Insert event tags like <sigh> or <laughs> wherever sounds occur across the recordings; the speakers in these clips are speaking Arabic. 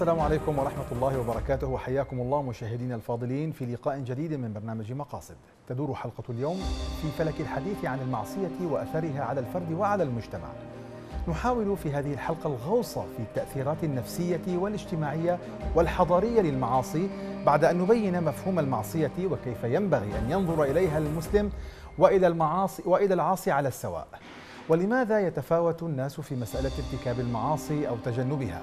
السلام عليكم ورحمة الله وبركاته وحياكم الله مشاهدينا الفاضلين في لقاء جديد من برنامج مقاصد تدور حلقة اليوم في فلك الحديث عن المعصية وأثرها على الفرد وعلى المجتمع نحاول في هذه الحلقة الغوصة في التأثيرات النفسية والاجتماعية والحضارية للمعاصي بعد أن نبين مفهوم المعصية وكيف ينبغي أن ينظر إليها المسلم وإلى المعاصي وإلى العاصي على السواء ولماذا يتفاوت الناس في مسألة ارتكاب المعاصي أو تجنبها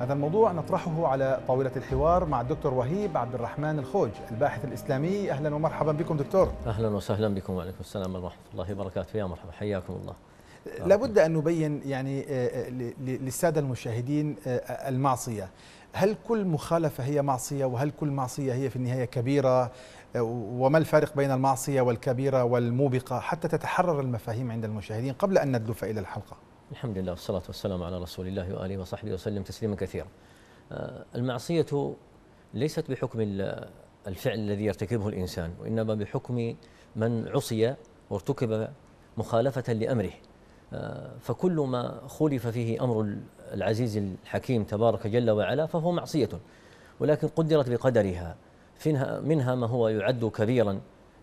هذا الموضوع نطرحه على طاولة الحوار مع الدكتور وهيب عبد الرحمن الخوج الباحث الإسلامي أهلا ومرحبا بكم دكتور أهلا وسهلا بكم وعليكم السلام ورحمة الله وبركاته يا مرحبا حياكم الله لابد أن نبين يعني آه، للسادة المشاهدين آه، المعصية هل كل مخالفة هي معصية وهل كل معصية هي في النهاية كبيرة آه، وما الفارق بين المعصية والكبيرة والموبقة حتى تتحرر المفاهيم عند المشاهدين قبل أن ندلف إلى الحلقة الحمد لله والصلاة والسلام على رسول الله وآله وصحبه وسلم تسليما كثيرا آه، المعصية ليست بحكم الفعل الذي يرتكبه الإنسان وإنما بحكم من عصي وارتكب مخالفة لأمره آه، فكل ما خلف فيه أمر العزيز الحكيم تبارك جل وعلا فهو معصية ولكن قدرت بقدرها منها ما هو يعد كبيرا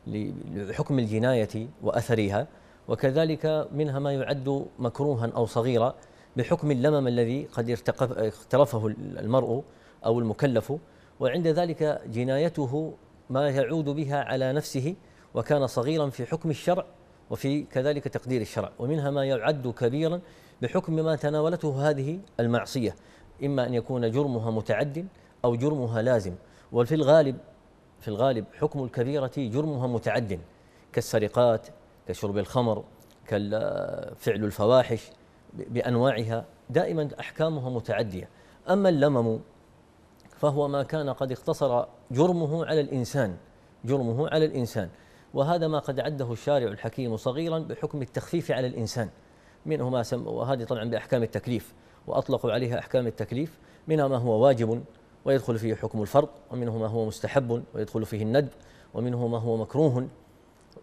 لحكم الجناية وأثرها وكذلك منها ما يعد مكروها أو صغيرا بحكم اللمم الذي قد اقترفه المرء أو المكلف وعند ذلك جنايته ما يعود بها على نفسه وكان صغيرا في حكم الشرع وفي كذلك تقدير الشرع ومنها ما يعد كبيرا بحكم ما تناولته هذه المعصية إما أن يكون جرمها متعد أو جرمها لازم وفي الغالب في الغالب حكم الكبيرة جرمها متعد كالسرقات كشرب الخمر كفعل الفواحش بأنواعها دائما أحكامها متعدية أما اللمم فهو ما كان قد اقتصر جرمه على الإنسان جرمه على الإنسان وهذا ما قد عده الشارع الحكيم صغيرا بحكم التخفيف على الإنسان منه ما سم وهذه طبعا بأحكام التكليف وأطلقوا عليها أحكام التكليف منها ما هو واجب ويدخل فيه حكم الفرض ومنه ما هو مستحب ويدخل فيه الند ومنه ما هو مكروه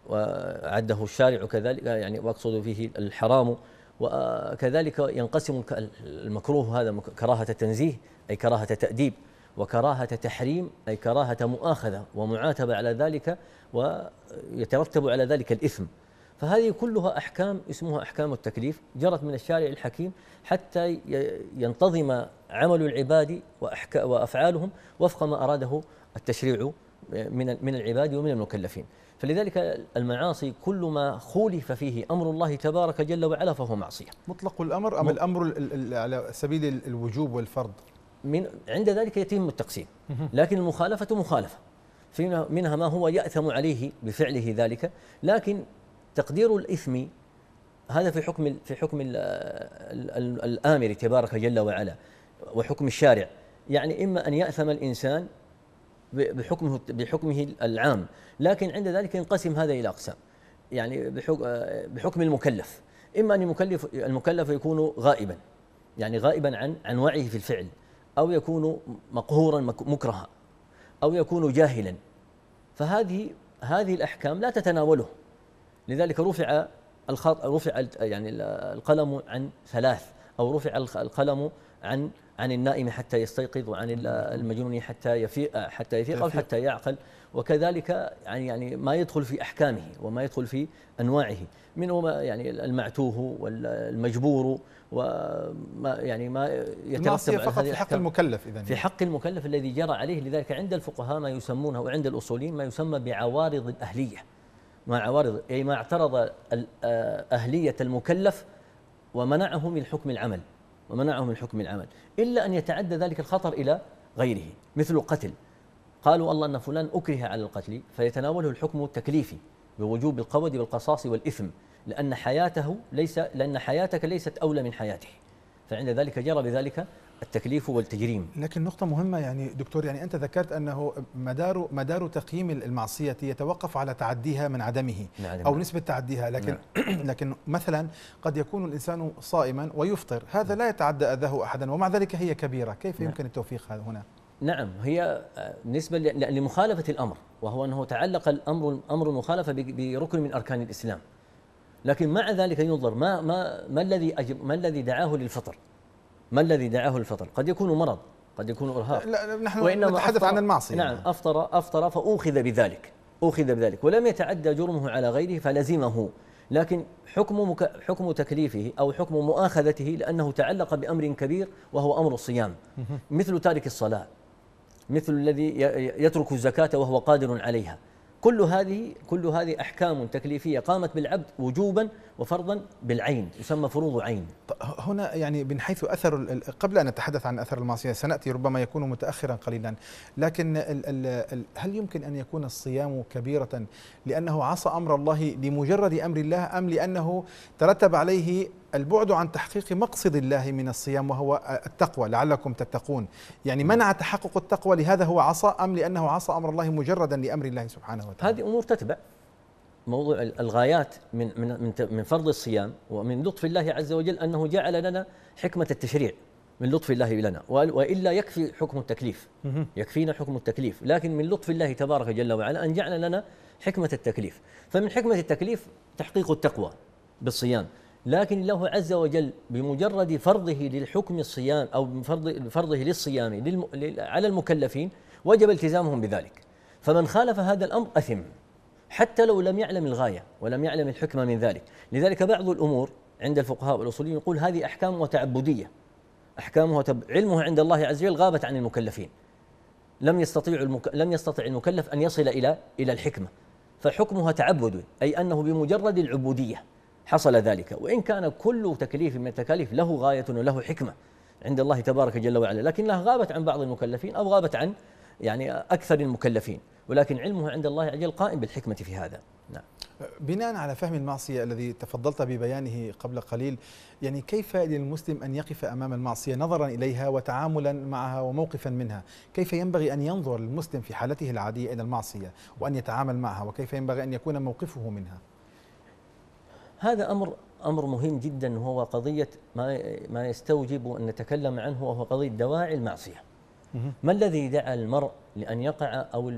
وعده الشارع كذلك يعني واقصد فيه الحرام وكذلك ينقسم المكروه هذا كراهه التنزيه اي كراهه تاديب وكراهه تحريم اي كراهه مؤاخذه ومعاتبه على ذلك ويترتب على ذلك الاثم فهذه كلها احكام اسمها احكام التكليف جرت من الشارع الحكيم حتى ينتظم عمل العباد وافعالهم وفق ما اراده التشريع من من العباد ومن المكلفين فلذلك المعاصي كل ما خولف فيه امر الله تبارك جل وعلا فهو معصيه. مطلق الامر ام الامر على سبيل الوجوب والفرض؟ من عند ذلك يتم التقسيم، لكن المخالفه مخالفه. منها ما هو ياثم عليه بفعله ذلك، لكن تقدير الاثم هذا في حكم في حكم الامر تبارك جل وعلا وحكم الشارع، يعني اما ان ياثم الانسان بحكمه بحكمه العام لكن عند ذلك ينقسم هذا الى اقسام يعني آه، بحكم المكلف اما ان المكلف المكلف يكون غائبا يعني غائبا عن عن وعيه في الفعل او يكون مقهورا مكرها او يكون جاهلا فهذه هذه الاحكام لا تتناوله لذلك رفع الخط رفع يعني القلم عن ثلاث او رفع القلم عن عن النائم حتى يستيقظ وعن المجنون حتى يفيق حتى يفيق أو حتى يعقل وكذلك يعني يعني ما يدخل في احكامه وما يدخل في انواعه منه ما يعني المعتوه والمجبور وما يعني ما يترتب على فقط في حق المكلف اذا في حق المكلف الذي جرى عليه لذلك عند الفقهاء ما يسمونه وعند الاصوليين ما يسمى بعوارض الاهليه ما عوارض اي ما اعترض آه، اهليه المكلف ومنعه من حكم العمل ومنعه من حكم العمل إلا أن يتعدى ذلك الخطر إلى غيره مثل قتل قالوا الله أن فلان أكره على القتل فيتناوله الحكم التكليفي بوجوب القود والقصاص والإثم لأن حياته ليس لأن حياتك ليست أولى من حياته فعند ذلك جرى بذلك التكليف والتجريم لكن نقطة مهمة يعني دكتور يعني أنت ذكرت أنه مدار مدار تقييم المعصية يتوقف على تعديها من عدمه نعم. أو نسبة تعديها لكن نعم. <clears throat> لكن مثلا قد يكون الإنسان صائما ويفطر هذا لا يتعدى أذاه أحدا ومع ذلك هي كبيرة كيف نعم. يمكن التوفيق هنا؟ نعم هي آه، نسبة لمخالفة الأمر وهو أنه تعلق الأمر أمر المخالفة بركن من أركان الإسلام لكن مع ذلك ينظر ما ما ما الذي ما الذي دعاه للفطر ما الذي دعاه الفطر قد يكون مرض قد يكون ارهاق لا, نحن وإنما نتحدث عن المعصيه نعم افطر افطر فاوخذ بذلك اخذ بذلك ولم يتعدى جرمه على غيره فلزمه لكن حكم مك... حكم تكليفه او حكم مؤاخذته لانه تعلق بامر كبير وهو امر الصيام مثل تارك الصلاه مثل الذي يترك الزكاه وهو قادر عليها كل هذه كل هذه احكام تكليفيه قامت بالعبد وجوبا وفرضا بالعين يسمى فروض عين طيب، هنا يعني من حيث اثر قبل ان نتحدث عن اثر المعصيه سناتي ربما يكون متاخرا قليلا لكن الـ الـ هل يمكن ان يكون الصيام كبيره لانه عصى امر الله لمجرد امر الله ام لانه ترتب عليه البعد عن تحقيق مقصد الله من الصيام وهو التقوى لعلكم تتقون يعني منع تحقق التقوى لهذا هو عصى أم لأنه عصى أمر الله مجردا لأمر الله سبحانه وتعالى هذه أمور تتبع موضوع الغايات من من من فرض الصيام ومن لطف الله عز وجل انه جعل لنا حكمه التشريع من لطف الله لنا والا يكفي حكم التكليف يكفينا حكم التكليف لكن من لطف الله تبارك جل وعلا ان جعل لنا حكمه التكليف فمن حكمه التكليف تحقيق التقوى بالصيام لكن الله عز وجل بمجرد فرضه للحكم الصيام او بفرض فرضه للصيام على المكلفين وجب التزامهم بذلك فمن خالف هذا الامر اثم حتى لو لم يعلم الغايه ولم يعلم الحكمه من ذلك لذلك بعض الامور عند الفقهاء والاصوليين يقول هذه احكام وتعبديه احكامها علمها عند الله عز وجل غابت عن المكلفين لم يستطيع المك... لم يستطع المكلف ان يصل الى الى الحكمه فحكمها تعبد اي انه بمجرد العبوديه حصل ذلك وإن كان كل تكليف من التكاليف له غاية وله حكمة عند الله تبارك جل وعلا لكنها غابت عن بعض المكلفين أو غابت عن يعني أكثر المكلفين ولكن علمه عند الله عجل قائم بالحكمة في هذا نعم بناء على فهم المعصية الذي تفضلت ببيانه قبل قليل يعني كيف للمسلم أن يقف أمام المعصية نظرا إليها وتعاملا معها وموقفا منها كيف ينبغي أن ينظر المسلم في حالته العادية إلى المعصية وأن يتعامل معها وكيف ينبغي أن يكون موقفه منها هذا امر امر مهم جدا وهو قضيه ما ما يستوجب ان نتكلم عنه وهو قضيه دواعي المعصيه. ما الذي دعا المرء لان يقع او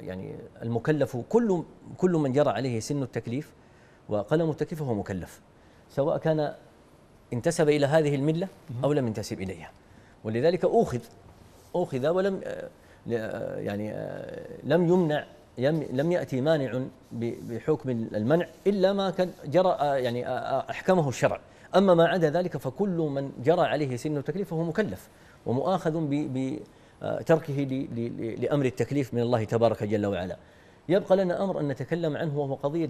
يعني المكلف كل كل من جرى عليه سن التكليف وقلم التكليف هو مكلف سواء كان انتسب الى هذه المله او لم ينتسب اليها. ولذلك اخذ اخذ ولم يعني لم يمنع لم يأتي مانع بحكم المنع إلا ما كان جرى آه، يعني آه، آه، أحكمه الشرع أما ما عدا ذلك فكل من جرى عليه سن التكليف فهو مكلف ومؤاخذ بتركه لأمر التكليف من الله تبارك جل وعلا يبقى لنا أمر أن نتكلم عنه وهو قضية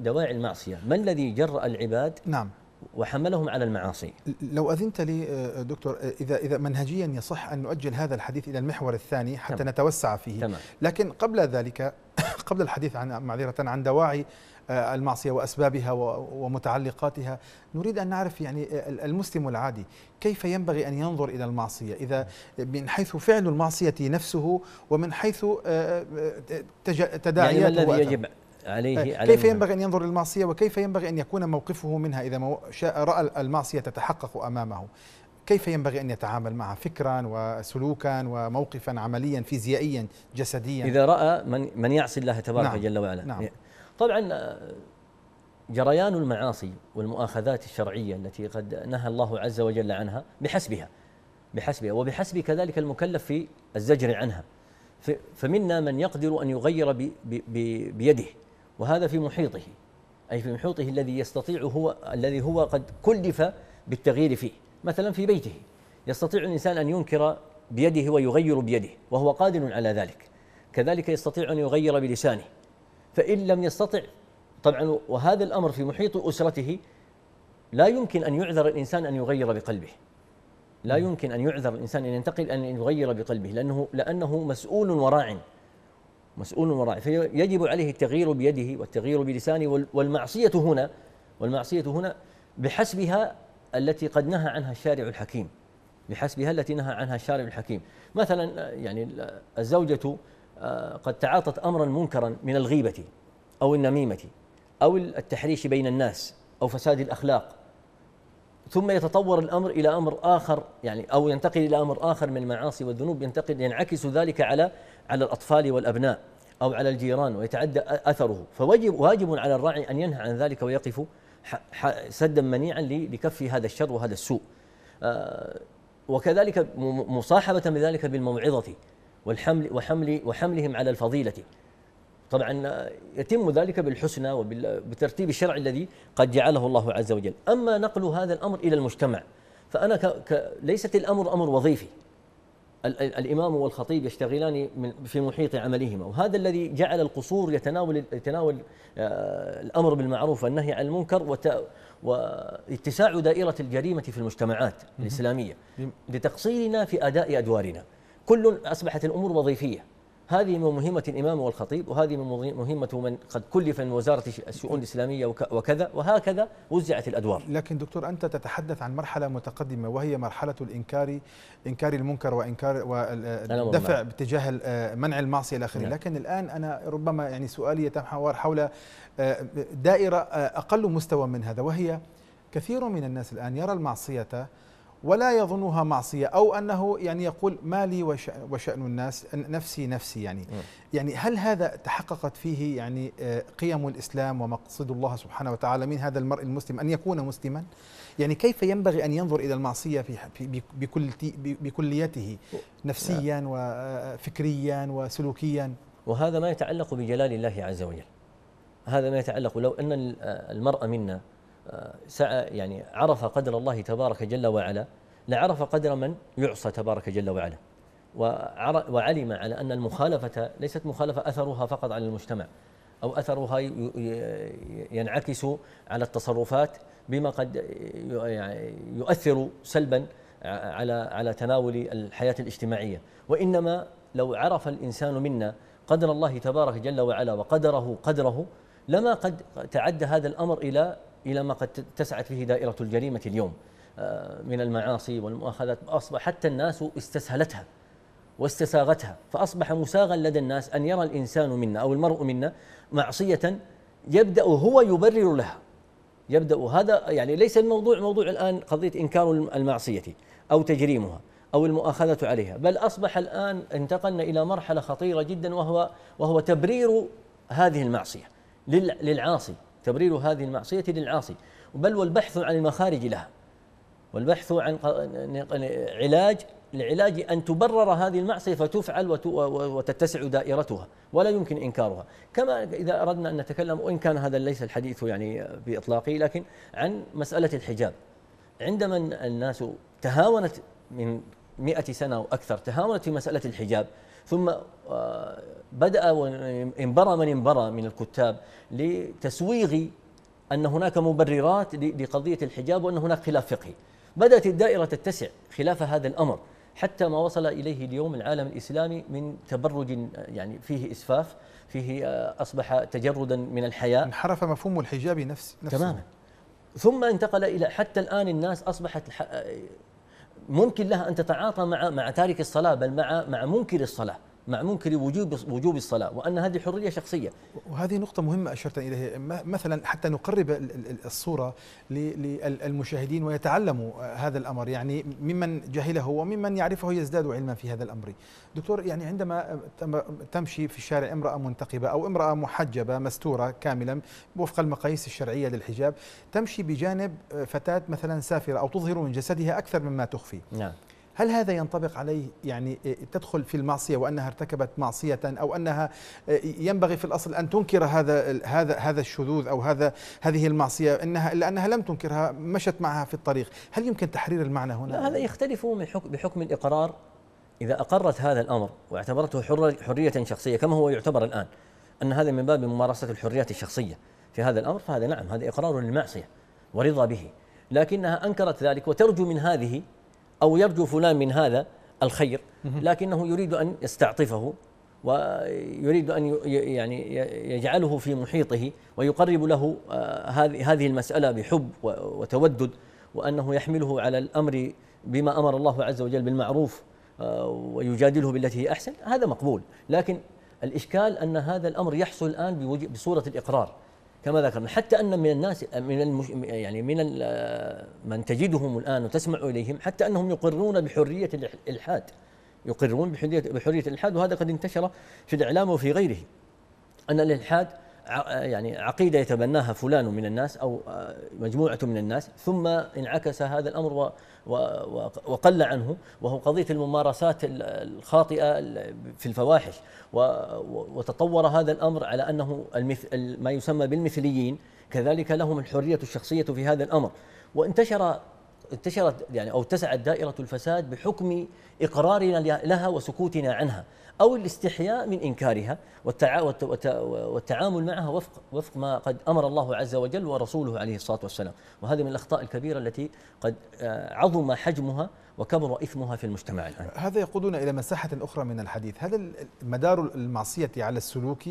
دواعي المعصية ما الذي جرأ العباد نعم وحملهم على المعاصي لو أذنت لي آه، دكتور آه، إذا إذا منهجيا يصح أن نؤجل هذا الحديث إلى المحور الثاني حتى تمام. نتوسع فيه تمام. لكن قبل ذلك <coughs> قبل الحديث عن معذرة عن دواعي آه، المعصية وأسبابها ومتعلقاتها نريد أن نعرف يعني المسلم العادي كيف ينبغي أن ينظر إلى المعصية إذا من حيث فعل المعصية نفسه ومن حيث تداعياته يعني ما الذي يجب طيب، عليه كيف ينبغي أن ينظر للمعصية وكيف ينبغي أن يكون موقفه منها إذا شاء رأى المعصية تتحقق أمامه كيف ينبغي أن يتعامل معها فكرا وسلوكا وموقفا عمليا فيزيائيا جسديا إذا رأى من, من يعصي الله تبارك نعم جل وعلا نعم طبعا آه، جريان المعاصي والمؤاخذات الشرعية التي قد نهى الله عز وجل عنها بحسبها بحسبها وبحسب كذلك المكلف في الزجر عنها فمنا من يقدر أن يغير بيده وهذا في محيطه أي في محيطه الذي يستطيع هو الذي هو قد كلف بالتغيير فيه مثلا في بيته يستطيع الإنسان أن ينكر بيده ويغير بيده وهو قادر على ذلك كذلك يستطيع أن يغير بلسانه فإن لم يستطع طبعا وهذا الأمر في محيط أسرته لا يمكن أن يعذر الإنسان أن يغير بقلبه لا نعم. يمكن أن يعذر الإنسان أن ينتقل أن يغير بقلبه لأنه لأنه مسؤول وراع مسؤول وراء فيجب عليه التغيير بيده والتغيير بلسانه والمعصية هنا والمعصية هنا بحسبها التي قد نهى عنها الشارع الحكيم بحسبها التي نهى عنها الشارع الحكيم مثلا يعني الزوجة آه، قد تعاطت أمرا منكرا من الغيبة أو النميمة أو التحريش بين الناس أو فساد الأخلاق ثم يتطور الأمر إلى أمر آخر يعني أو ينتقل إلى أمر آخر من المعاصي والذنوب ينتقل ينعكس ذلك على على الأطفال والأبناء أو على الجيران ويتعدى أثره فواجب واجب على الراعي أن ينهى عن ذلك ويقف سدا منيعا لكف هذا الشر وهذا السوء آه، وكذلك مصاحبة بذلك بالموعظة والحمل وحمل وحملهم على الفضيلة طبعا يتم ذلك بالحسنى وبترتيب الشرع الذي قد جعله الله عز وجل أما نقل هذا الأمر إلى المجتمع فأنا ك... ليست الأمر أمر وظيفي الامام والخطيب يشتغلان في محيط عملهما وهذا الذي جعل القصور يتناول يتناول آه، الامر بالمعروف والنهي عن المنكر واتساع دائره الجريمه في المجتمعات الاسلاميه لتقصيرنا في اداء ادوارنا كل اصبحت الامور وظيفيه هذه من مهمة الإمام والخطيب وهذه من مهمة من قد كلف من وزارة الشؤون الإسلامية وكذا وهكذا وزعت الأدوار لكن دكتور أنت تتحدث عن مرحلة متقدمة وهي مرحلة الإنكار إنكار المنكر وإنكار والدفع باتجاه آه، منع المعصية إلى آخره نعم. لكن الآن أنا ربما يعني سؤالي يتمحور حول آه، دائرة آه، أقل مستوى من هذا وهي كثير من الناس الآن يرى المعصية ولا يظنها معصية أو أنه يعني يقول ما لي وشأن الناس نفسي نفسي يعني يعني هل هذا تحققت فيه يعني آه، قيم الإسلام ومقصد الله سبحانه وتعالى من هذا المرء المسلم أن يكون مسلما يعني كيف ينبغي أن ينظر إلى المعصية في بكل بكليته نفسيا وفكريا آه، وسلوكيا وهذا ما يتعلق بجلال الله عز وجل هذا ما يتعلق لو أن آه، المرأة منا سعى يعني عرف قدر الله تبارك جل وعلا لعرف قدر من يعصى تبارك جل وعلا وعلم على أن المخالفة ليست مخالفة أثرها فقط على المجتمع أو أثرها ينعكس على التصرفات بما قد يعني يؤثر سلبا على على تناول الحياة الاجتماعية وإنما لو عرف الإنسان منا قدر الله تبارك جل وعلا وقدره قدره لما قد تعد هذا الأمر إلى إلى ما قد تسعت فيه دائرة الجريمة اليوم آه، من المعاصي والمؤاخذات أصبح حتى الناس استسهلتها واستساغتها فأصبح مساغا لدى الناس أن يرى الإنسان منا أو المرء منا معصية يبدأ هو يبرر لها يبدأ هذا يعني ليس الموضوع موضوع الآن قضية إنكار المعصية أو تجريمها أو المؤاخذة عليها بل أصبح الآن انتقلنا إلى مرحلة خطيرة جدا وهو وهو تبرير هذه المعصية للعاصي تبرير هذه المعصية للعاصي بل والبحث عن المخارج لها والبحث عن علاج لعلاج أن تبرر هذه المعصية فتفعل وتتسع دائرتها ولا يمكن إنكارها كما إذا أردنا أن نتكلم وإن كان هذا ليس الحديث يعني بإطلاقه لكن عن مسألة الحجاب عندما الناس تهاونت من مئة سنة أو أكثر تهاونت في مسألة الحجاب ثم آه، بدأ انبرى من انبرى من الكتاب لتسويغ أن هناك مبررات لقضية الحجاب وأن هناك خلاف فقهي بدأت الدائرة تتسع خلاف هذا الأمر حتى ما وصل إليه اليوم العالم الإسلامي من تبرج يعني فيه إسفاف فيه آه، أصبح تجردا من الحياة انحرف مفهوم الحجاب نفس نفسه تماما ثم انتقل إلى حتى الآن الناس أصبحت ممكن لها ان تتعاطى مع مع تارك الصلاه بل مع مع منكر الصلاه مع منكر وجوب وجوب الصلاة وأن هذه حرية شخصية وهذه نقطة مهمة أشرت إليها مثلا حتى نقرب الصورة للمشاهدين ويتعلموا آه، هذا الأمر يعني ممن جهله وممن يعرفه يزداد علما في هذا الأمر دكتور يعني عندما تمشي في الشارع امرأة منتقبة أو امرأة محجبة مستورة كاملا وفق المقاييس الشرعية للحجاب تمشي بجانب آه، فتاة مثلا سافرة أو تظهر من جسدها أكثر مما تخفي نعم هل هذا ينطبق عليه يعني إيه، تدخل في المعصية وأنها ارتكبت معصية أو أنها إيه، ينبغي في الأصل أن تنكر هذا هذا هذا الشذوذ أو هذا هذه المعصية إنها إلا أنها لم تنكرها مشت معها في الطريق هل يمكن تحرير المعنى هنا؟ لا هذا يختلف من حكم بحكم الإقرار إذا أقرت هذا الأمر واعتبرته حرية شخصية كما هو يعتبر الآن أن هذا من باب ممارسة الحريات الشخصية في هذا الأمر فهذا نعم هذا إقرار للمعصية ورضا به لكنها أنكرت ذلك وترجو من هذه أو يرجو فلان من هذا الخير لكنه يريد أن يستعطفه ويريد أن يعني يجعله في محيطه ويقرب له آه، هذه هذه المسألة بحب وتودد وأنه يحمله على الأمر بما أمر الله عز وجل بالمعروف آه، ويجادله بالتي هي أحسن هذا مقبول لكن الإشكال أن هذا الأمر يحصل الآن بصورة الإقرار كما ذكرنا حتى ان من الناس من المش يعني من من تجدهم الان وتسمع اليهم حتى انهم يقرون بحريه الالحاد يقرون بحريه بحريه الالحاد وهذا قد انتشر في الاعلام وفي غيره ان الالحاد يعني عقيده يتبناها فلان من الناس او آه، مجموعه من الناس ثم انعكس هذا الامر وقل عنه وهو قضية الممارسات الخاطئة في الفواحش وتطور هذا الأمر على أنه ما يسمى بالمثليين كذلك لهم الحرية الشخصية في هذا الأمر وانتشر انتشرت يعني او اتسعت دائره الفساد بحكم اقرارنا لها وسكوتنا عنها أو الاستحياء من إنكارها والتعامل معها وفق وفق ما قد أمر الله عز وجل ورسوله عليه الصلاة والسلام وهذه من الأخطاء الكبيرة التي قد آه، عظم حجمها وكبر إثمها في المجتمع الآن هذا يقودنا إلى مساحة أخرى من الحديث هل مدار المعصية على السلوك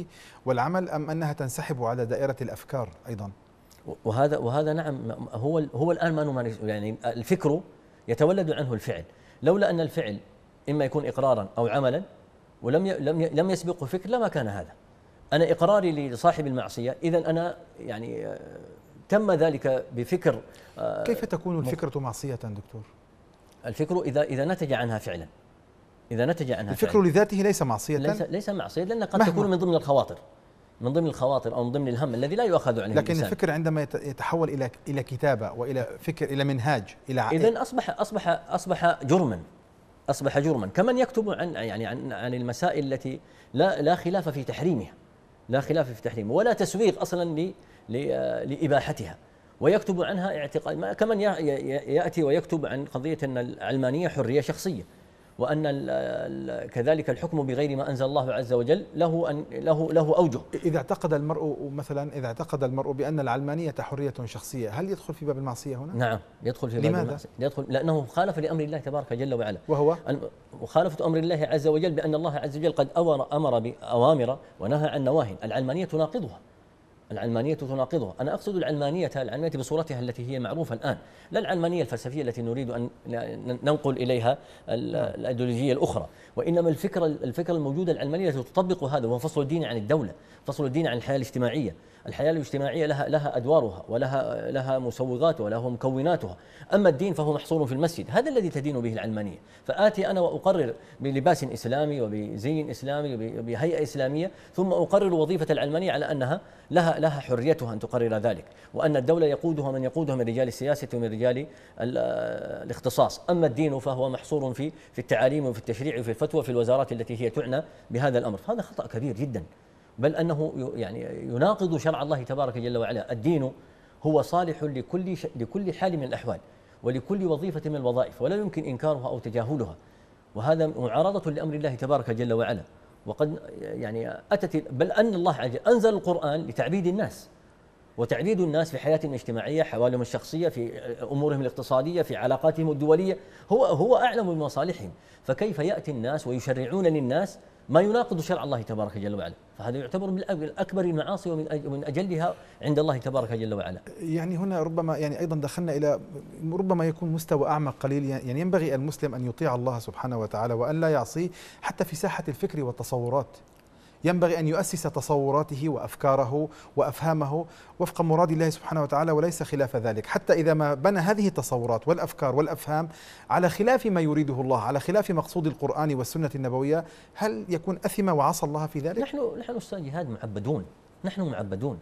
والعمل أم أنها تنسحب على دائرة الأفكار أيضا وهذا وهذا نعم هو هو الان ما نمارس يعني الفكر يتولد عنه الفعل لولا ان الفعل اما يكون اقرارا او عملا ولم لم لم يسبقه فكر لما كان هذا انا اقراري لصاحب المعصيه اذا انا يعني آه، تم ذلك بفكر آه، كيف تكون الفكره معصيه دكتور الفكر اذا اذا نتج عنها فعلا اذا نتج عنها الفكر فعلا. لذاته ليس معصيه ليس ليس معصيه لان قد تكون من ضمن الخواطر من ضمن الخواطر او من ضمن الهم الذي لا يؤخذ عنه لكن الإنسان. الفكر عندما يتحول الى الى كتابه والى فكر الى منهاج الى اذا اصبح اصبح اصبح جرما أصبح جرما كمن يكتب عن يعني عن, عن المسائل التي لا لا خلاف في تحريمها لا خلاف في تحريمها ولا تسويق أصلا لإباحتها ويكتب عنها اعتقاد كمن يأتي ويكتب عن قضية أن العلمانية حرية شخصية وان كذلك الحكم بغير ما انزل الله عز وجل له ان له له اوجه. اذا اعتقد المرء مثلا اذا اعتقد المرء بان العلمانيه حريه شخصيه، هل يدخل في باب المعصيه هنا؟ نعم يدخل في باب لماذا؟ المعصيه، يدخل لانه خالف لامر الله تبارك جل وعلا. وهو؟ مخالفه امر الله عز وجل بان الله عز وجل قد امر امر باوامر ونهى عن نواهي، العلمانيه تناقضها. العلمانية تناقضها أنا أقصد العلمانية العلمانية بصورتها التي هي معروفة الآن لا العلمانية الفلسفية التي نريد أن ننقل إليها نعم. الأيديولوجية الأخرى وإنما الفكرة الفكرة الموجودة العلمانية التي تطبق هذا وهو فصل الدين عن الدولة فصل الدين عن الحياة الاجتماعية الحياة الاجتماعية لها لها أدوارها ولها لها مسوغاتها ولها مكوناتها أما الدين فهو محصور في المسجد هذا الذي تدين به العلمانية فآتي أنا وأقرر بلباس إسلامي وبزي إسلامي وبهيئة إسلامية ثم أقرر وظيفة العلمانية على أنها لها لها حريتها أن تقرر ذلك وأن الدولة يقودها من يقودها من رجال السياسة ومن رجال الاختصاص أما الدين فهو محصور في في التعاليم وفي التشريع وفي الفتوى في الوزارات التي هي تعنى بهذا الأمر هذا خطأ كبير جدا بل انه يعني يناقض شرع الله تبارك جل وعلا الدين هو صالح لكل ش... لكل حال من الاحوال ولكل وظيفه من الوظائف ولا يمكن انكارها او تجاهلها وهذا معارضه لامر الله تبارك جل وعلا وقد يعني اتت بل ان الله عز انزل القران لتعبيد الناس وتعبيد الناس في حياتهم الاجتماعيه، حوالهم الشخصيه، في امورهم الاقتصاديه، في علاقاتهم الدوليه، هو هو اعلم بمصالحهم، فكيف ياتي الناس ويشرعون للناس ما يناقض شرع الله تبارك جل وعلا فهذا يعتبر من أكبر المعاصي ومن أجلها عند الله تبارك جل وعلا يعني هنا ربما يعني أيضا دخلنا إلى ربما يكون مستوى أعمق قليل يعني ينبغي المسلم أن يطيع الله سبحانه وتعالى وأن لا يعصيه حتى في ساحة الفكر والتصورات ينبغي أن يؤسس تصوراته وأفكاره وأفهامه وفق مراد الله سبحانه وتعالى وليس خلاف ذلك حتى إذا ما بنى هذه التصورات والأفكار والأفهام على خلاف ما يريده الله على خلاف مقصود القرآن والسنة النبوية هل يكون أثم وعصى الله في ذلك؟ نحن نحن أستاذ جهاد معبدون نحن معبدون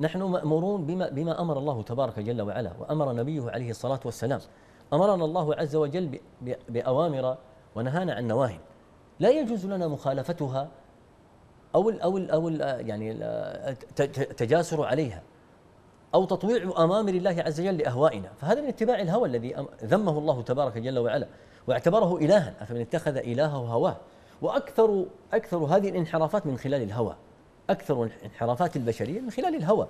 نحن مأمورون بما, بما أمر الله تبارك جل وعلا وأمر نبيه عليه الصلاة والسلام أمرنا الله عز وجل بأوامر ونهانا عن نواهي لا يجوز لنا مخالفتها او الـ او الـ او الـ يعني تجاسر عليها او تطويع اوامر الله عز وجل لاهوائنا فهذا من اتباع الهوى الذي ذمه الله تبارك جل وعلا واعتبره الها افمن اتخذ الهه هواه واكثر اكثر هذه الانحرافات من خلال الهوى اكثر انحرافات البشريه من خلال الهوى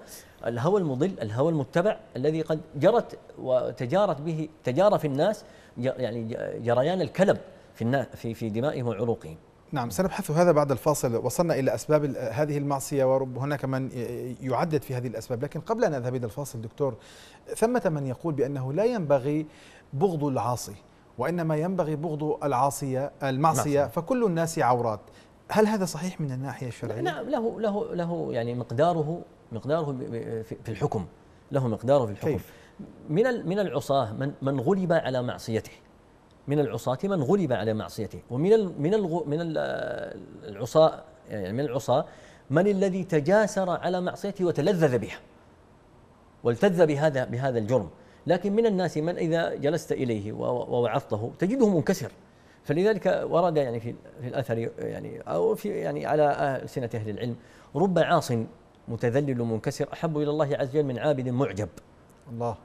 الهوى المضل الهوى المتبع الذي قد جرت وتجارت به تجارة في الناس يعني جريان الكلب في في دمائهم وعروقهم نعم سنبحث هذا بعد الفاصل وصلنا إلى أسباب هذه المعصية ورب هناك من يعدد في هذه الأسباب لكن قبل أن أذهب إلى الفاصل دكتور ثمة من يقول بأنه لا ينبغي بغض العاصي وإنما ينبغي بغض العاصية المعصية نعم. فكل الناس عورات هل هذا صحيح من الناحية الشرعية؟ نعم له له له يعني مقداره مقداره في الحكم له مقداره في الحكم كيف؟ من من العصاة من من غلب على معصيته من العصاة من غلب على معصيته ومن من من العصاة يعني من العصاة من الذي تجاسر على معصيته وتلذذ بها والتذ بهذا بهذا الجرم لكن من الناس من اذا جلست اليه ووعظته تجده منكسر فلذلك ورد يعني في في الاثر يعني او في يعني على السنه اهل العلم رب عاص متذلل منكسر احب الى الله عز وجل من عابد معجب الله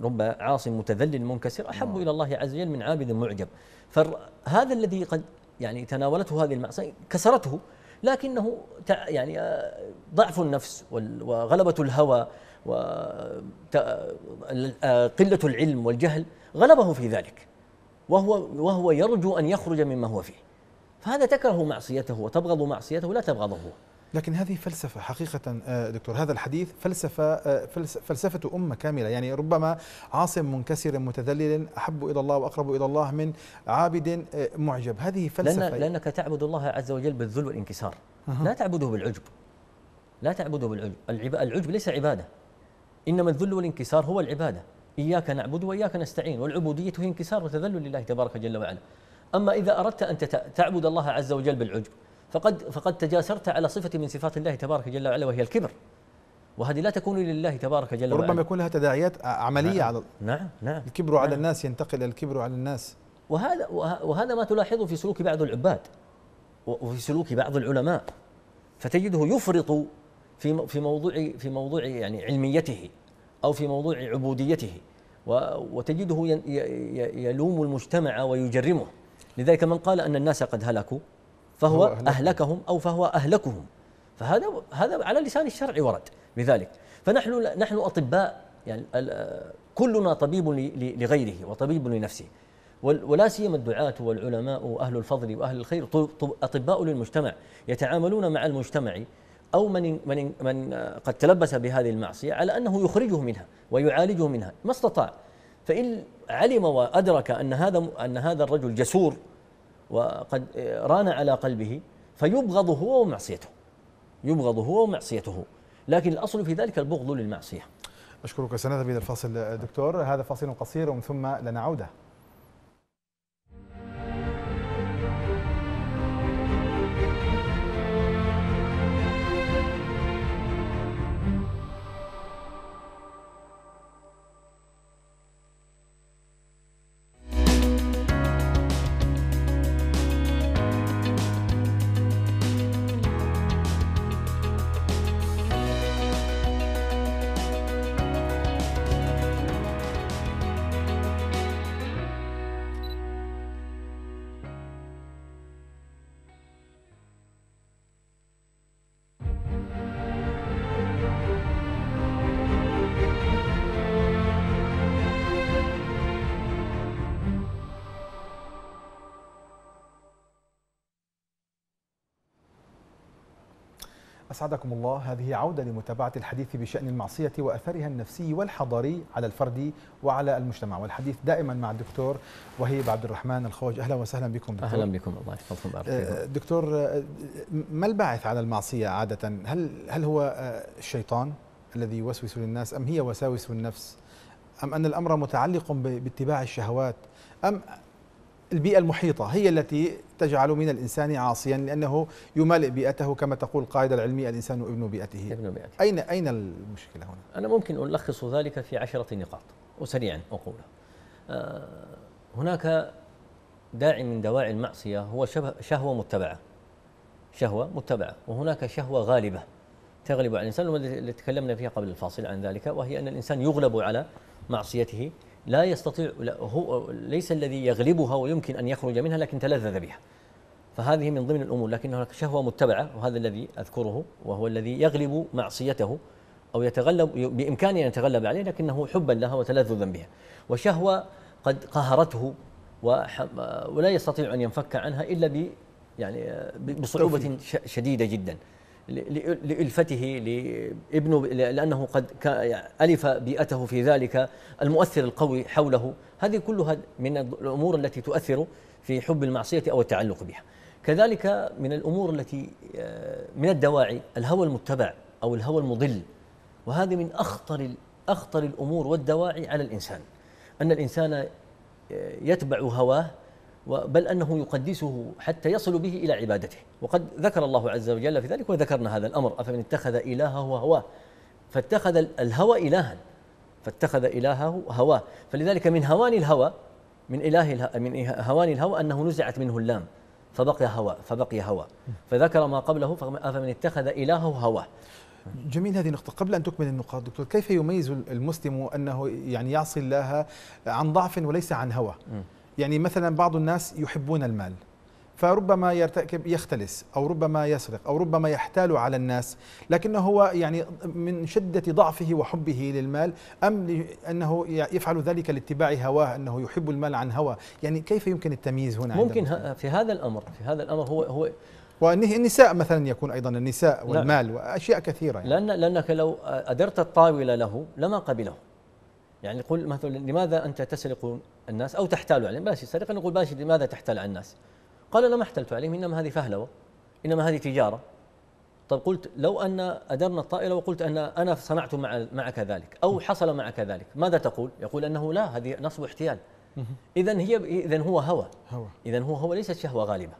رب عاص متذلل منكسر احب نعم. الى الله عز وجل من عابد معجب فهذا الذي قد يعني تناولته هذه المعصيه كسرته لكنه يعني آه، ضعف النفس وغلبه الهوى وقله آه، العلم والجهل غلبه في ذلك وهو وهو يرجو ان يخرج مما هو فيه فهذا تكره معصيته وتبغض معصيته لا تبغضه هو لكن هذه فلسفة حقيقة آه، دكتور هذا الحديث فلسفة آه، فلسفة أمة كاملة يعني ربما عاصم منكسر متذلل أحب إلى الله وأقرب إلى الله من عابد آه، معجب هذه فلسفة لأن لأنك تعبد الله عز وجل بالذل والانكسار لا تعبده بالعجب لا تعبده بالعجب العجب ليس عبادة إنما الذل والانكسار هو العبادة إياك نعبد وإياك نستعين والعبودية هي انكسار وتذلل لله تبارك جل وعلا أما إذا أردت أن تعبد الله عز وجل بالعجب فقد فقد تجاسرت على صفه من صفات الله تبارك جل وعلا وهي الكبر وهذه لا تكون لله تبارك جل وعلا ربما يكون لها تداعيات آه، عملية نعم على نعم نعم الكبر نعم على الناس ينتقل الكبر على الناس وهذا وهذا ما تلاحظه في سلوك بعض العباد وفي سلوك بعض العلماء فتجده يفرط في في موضوع في موضوع يعني علميته او في موضوع عبوديته وتجده يلوم المجتمع ويجرمه لذلك من قال ان الناس قد هلكوا فهو أهلكهم أو فهو أهلكهم فهذا هذا على لسان الشرع ورد بذلك فنحن نحن أطباء يعني كلنا طبيب لغيره وطبيب لنفسه ولا سيما الدعاة والعلماء وأهل الفضل وأهل الخير أطباء للمجتمع يتعاملون مع المجتمع أو من من من آه، قد تلبس بهذه المعصية على أنه يخرجه منها ويعالجه منها ما استطاع فإن علم وأدرك أن هذا أن هذا الرجل جسور وقد ران على قلبه فيبغض هو ومعصيته يبغض هو ومعصيته لكن الأصل في ذلك البغض للمعصية أشكرك سنذهب إلى الفاصل دكتور هذا فاصل قصير ومن ثم لنعوده أسعدكم الله هذه عودة لمتابعة الحديث بشأن المعصية وأثرها النفسي والحضاري على الفرد وعلى المجتمع والحديث دائما مع الدكتور وهيب عبد الرحمن الخوج أهلا وسهلا بكم دكتور أهلا بكم الله يحفظكم آه، دكتور آه، ما الباعث على المعصية عادة هل, هل هو آه، الشيطان الذي يوسوس للناس أم هي وساوس النفس أم أن الأمر متعلق باتباع الشهوات أم البيئة المحيطة هي التي تجعل من الإنسان عاصيا لأنه يمالئ بيئته كما تقول القاعدة العلمية الإنسان ابن بيئته ابن بيئته أين أين المشكلة هنا؟ أنا ممكن ألخص ذلك في عشرة نقاط وسريعا أقولها آه، هناك داعي من دواعي المعصية هو شهوة متبعة شهوة متبعة وهناك شهوة غالبة تغلب على الإنسان التي تكلمنا فيها قبل الفاصل عن ذلك وهي أن الإنسان يغلب على معصيته لا يستطيع لا هو ليس الذي يغلبها ويمكن ان يخرج منها لكن تلذذ بها فهذه من ضمن الامور لكن هناك شهوه متبعه وهذا الذي اذكره وهو الذي يغلب معصيته او يتغلب بامكانه ان يتغلب عليه لكنه حبا لها وتلذذا بها وشهوه قد قهرته ولا يستطيع ان ينفك عنها الا ب يعني بصعوبه شديده جدا لالفته لابنه لانه قد الف بيئته في ذلك المؤثر القوي حوله هذه كلها من الامور التي تؤثر في حب المعصيه او التعلق بها كذلك من الامور التي آه، من الدواعي الهوى المتبع او الهوى المضل وهذه من اخطر اخطر الامور والدواعي على الانسان ان الانسان آه، يتبع هواه بل أنه يقدسه حتى يصل به إلى عبادته وقد ذكر الله عز وجل في ذلك وذكرنا هذا الأمر أفمن اتخذ إلهه هواه فاتخذ الهوى إلها فاتخذ إلهه هواه فلذلك من هوان الهوى من إله من هوان الهوى أنه نزعت منه اللام فبقي هوى فبقي هوى فذكر ما قبله أفمن اتخذ إلهه هواه جميل هذه النقطة قبل أن تكمل النقاط دكتور كيف يميز المسلم أنه يعني يعصي الله عن ضعف وليس عن هوى يعني مثلا بعض الناس يحبون المال فربما يرتكب يختلس او ربما يسرق او ربما يحتال على الناس لكنه هو يعني من شده ضعفه وحبه للمال ام انه يفعل ذلك لاتباع هواه انه يحب المال عن هوى يعني كيف يمكن التمييز هنا ممكن في هذا الامر في هذا الامر هو هو والنساء مثلا يكون ايضا النساء والمال واشياء كثيره يعني لان لانك لو ادرت الطاوله له لما قبله يعني نقول مثلا لماذا انت تسرق الناس او تحتال عليهم بلاش السرقه نقول بلاش لماذا تحتال على الناس؟ قال انا ما احتلت عليهم انما هذه فهلوه انما هذه تجاره طب قلت لو ان ادرنا الطائره وقلت ان انا صنعت مع معك ذلك او حصل معك ذلك ماذا تقول؟ يقول انه لا هذه نصب احتيال اذا هي اذا هو هوى اذا هو هوى ليست شهوه غالبه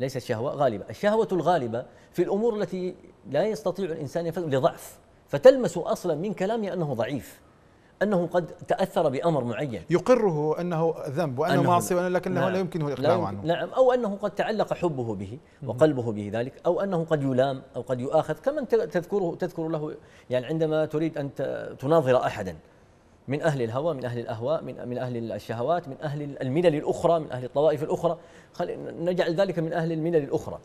ليست شهوه غالبه الشهوه الغالبه في الامور التي لا يستطيع الانسان لضعف فتلمس اصلا من كلامي انه ضعيف انه قد تاثر بامر معين يقره انه ذنب وانه معصيه لكنه نعم لا يمكنه الاقلاع عنه نعم او انه قد تعلق حبه به وقلبه به ذلك او انه قد يلام او قد يؤاخذ كما تذكره تذكر له يعني عندما تريد ان تناظر احدا من اهل الهوى من اهل الاهواء من من اهل الشهوات من اهل الملل الاخرى من اهل الطوائف الاخرى نجعل ذلك من اهل الملل الاخرى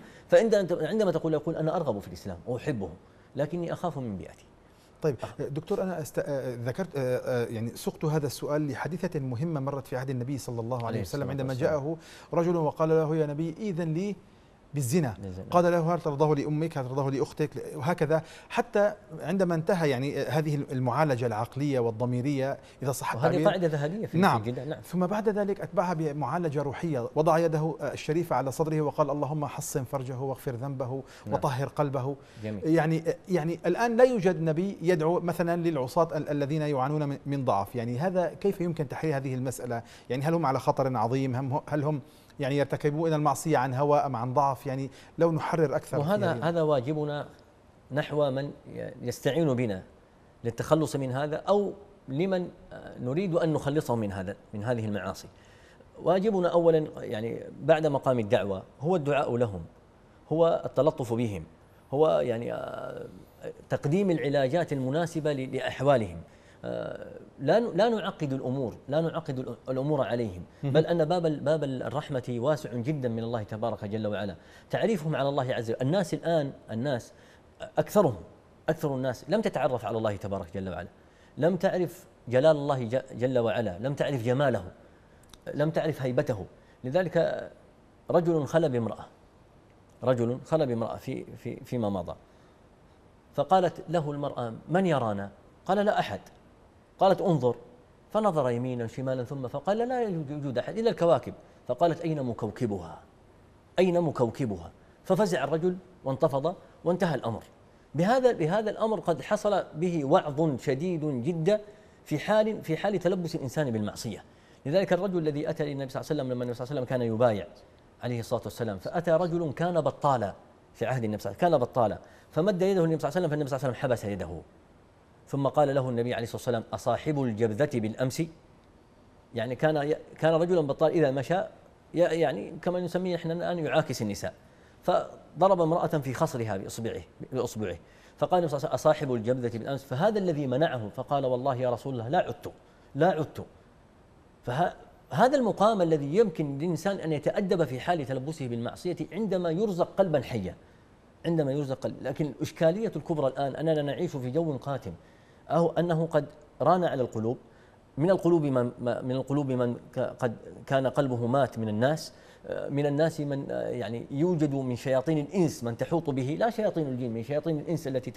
<clears throat> فعندما عندما تقول يقول انا ارغب في الاسلام واحبه لكني اخاف من بيئتي طيب آه. دكتور انا أست... آه، ذكرت آه، يعني سقت هذا السؤال لحادثه مهمه مرت في عهد النبي صلى الله عليه وسلم عندما جاءه رجل وقال له يا نبي اذن لي بالزنا, نعم. قال له هل ترضاه لأمك هل ترضاه لأختك وهكذا حتى عندما انتهى يعني آه، هذه المعالجة العقلية والضميرية إذا صح التعبير قاعدة ذهبية في نعم. جدا نعم ثم بعد ذلك أتبعها بمعالجة روحية وضع يده آه، الشريفة على صدره وقال اللهم حصن فرجه واغفر ذنبه نعم. وطهر قلبه جميل. يعني آه، يعني الآن لا يوجد نبي يدعو مثلا للعصاة الذين يعانون من ضعف يعني هذا كيف يمكن تحرير هذه المسألة يعني هل هم على خطر عظيم هل هم يعني يرتكبون المعصية عن هوى أم عن ضعف يعني لو نحرر أكثر وهذا هذا واجبنا نحو من يستعين بنا للتخلص من هذا أو لمن نريد أن نخلصه من هذا من هذه المعاصي واجبنا أولا يعني بعد مقام الدعوة هو الدعاء لهم هو التلطف بهم هو يعني آه، تقديم العلاجات المناسبة لأحوالهم آه، لا لا نعقد الامور، لا نعقد الامور عليهم، بل ان باب باب الرحمه واسع جدا من الله تبارك جل وعلا، تعريفهم على الله عز وجل، الناس الان الناس اكثرهم اكثر الناس لم تتعرف على الله تبارك جل وعلا، لم تعرف جلال الله جل وعلا، لم تعرف جماله، لم تعرف هيبته، لذلك رجل خلى بامراه رجل خلى بامراه في في فيما مضى فقالت له المراه من يرانا؟ قال لا احد قالت انظر فنظر يمينا شمالا ثم فقال لا يوجد احد الا الكواكب فقالت اين مكوكبها؟ اين مكوكبها؟ ففزع الرجل وانتفض وانتهى الامر. بهذا بهذا الامر قد حصل به وعظ شديد جدا في حال في حال تلبس الانسان بالمعصيه. لذلك الرجل الذي اتى النبي صلى الله عليه وسلم لما النبي صلى الله عليه وسلم كان يبايع عليه الصلاه والسلام فاتى رجل كان بطالا في عهد النبي صلى الله عليه وسلم كان بطالا فمد يده النبي صلى الله عليه وسلم فالنبي صلى الله عليه وسلم حبس يده ثم قال له النبي عليه الصلاة والسلام أصاحب الجبذة بالأمس يعني كان كان رجلا بطال إذا مشى يعني كما نسميه احنا الآن يعاكس النساء فضرب امرأة في خصرها بإصبعه بإصبعه فقال أصاحب الجبذة بالأمس فهذا الذي منعه فقال والله يا رسول الله لا عدت لا عدت فهذا المقام الذي يمكن للإنسان أن يتأدب في حال تلبسه بالمعصية عندما يرزق قلبا حيا عندما يرزق قلب لكن الإشكالية الكبرى الآن أننا نعيش في جو قاتم أو أنه قد ران على القلوب من القلوب من من القلوب من قد كان قلبه مات من الناس من الناس من يعني يوجد من شياطين الانس من تحوط به لا شياطين الجن من شياطين الانس التي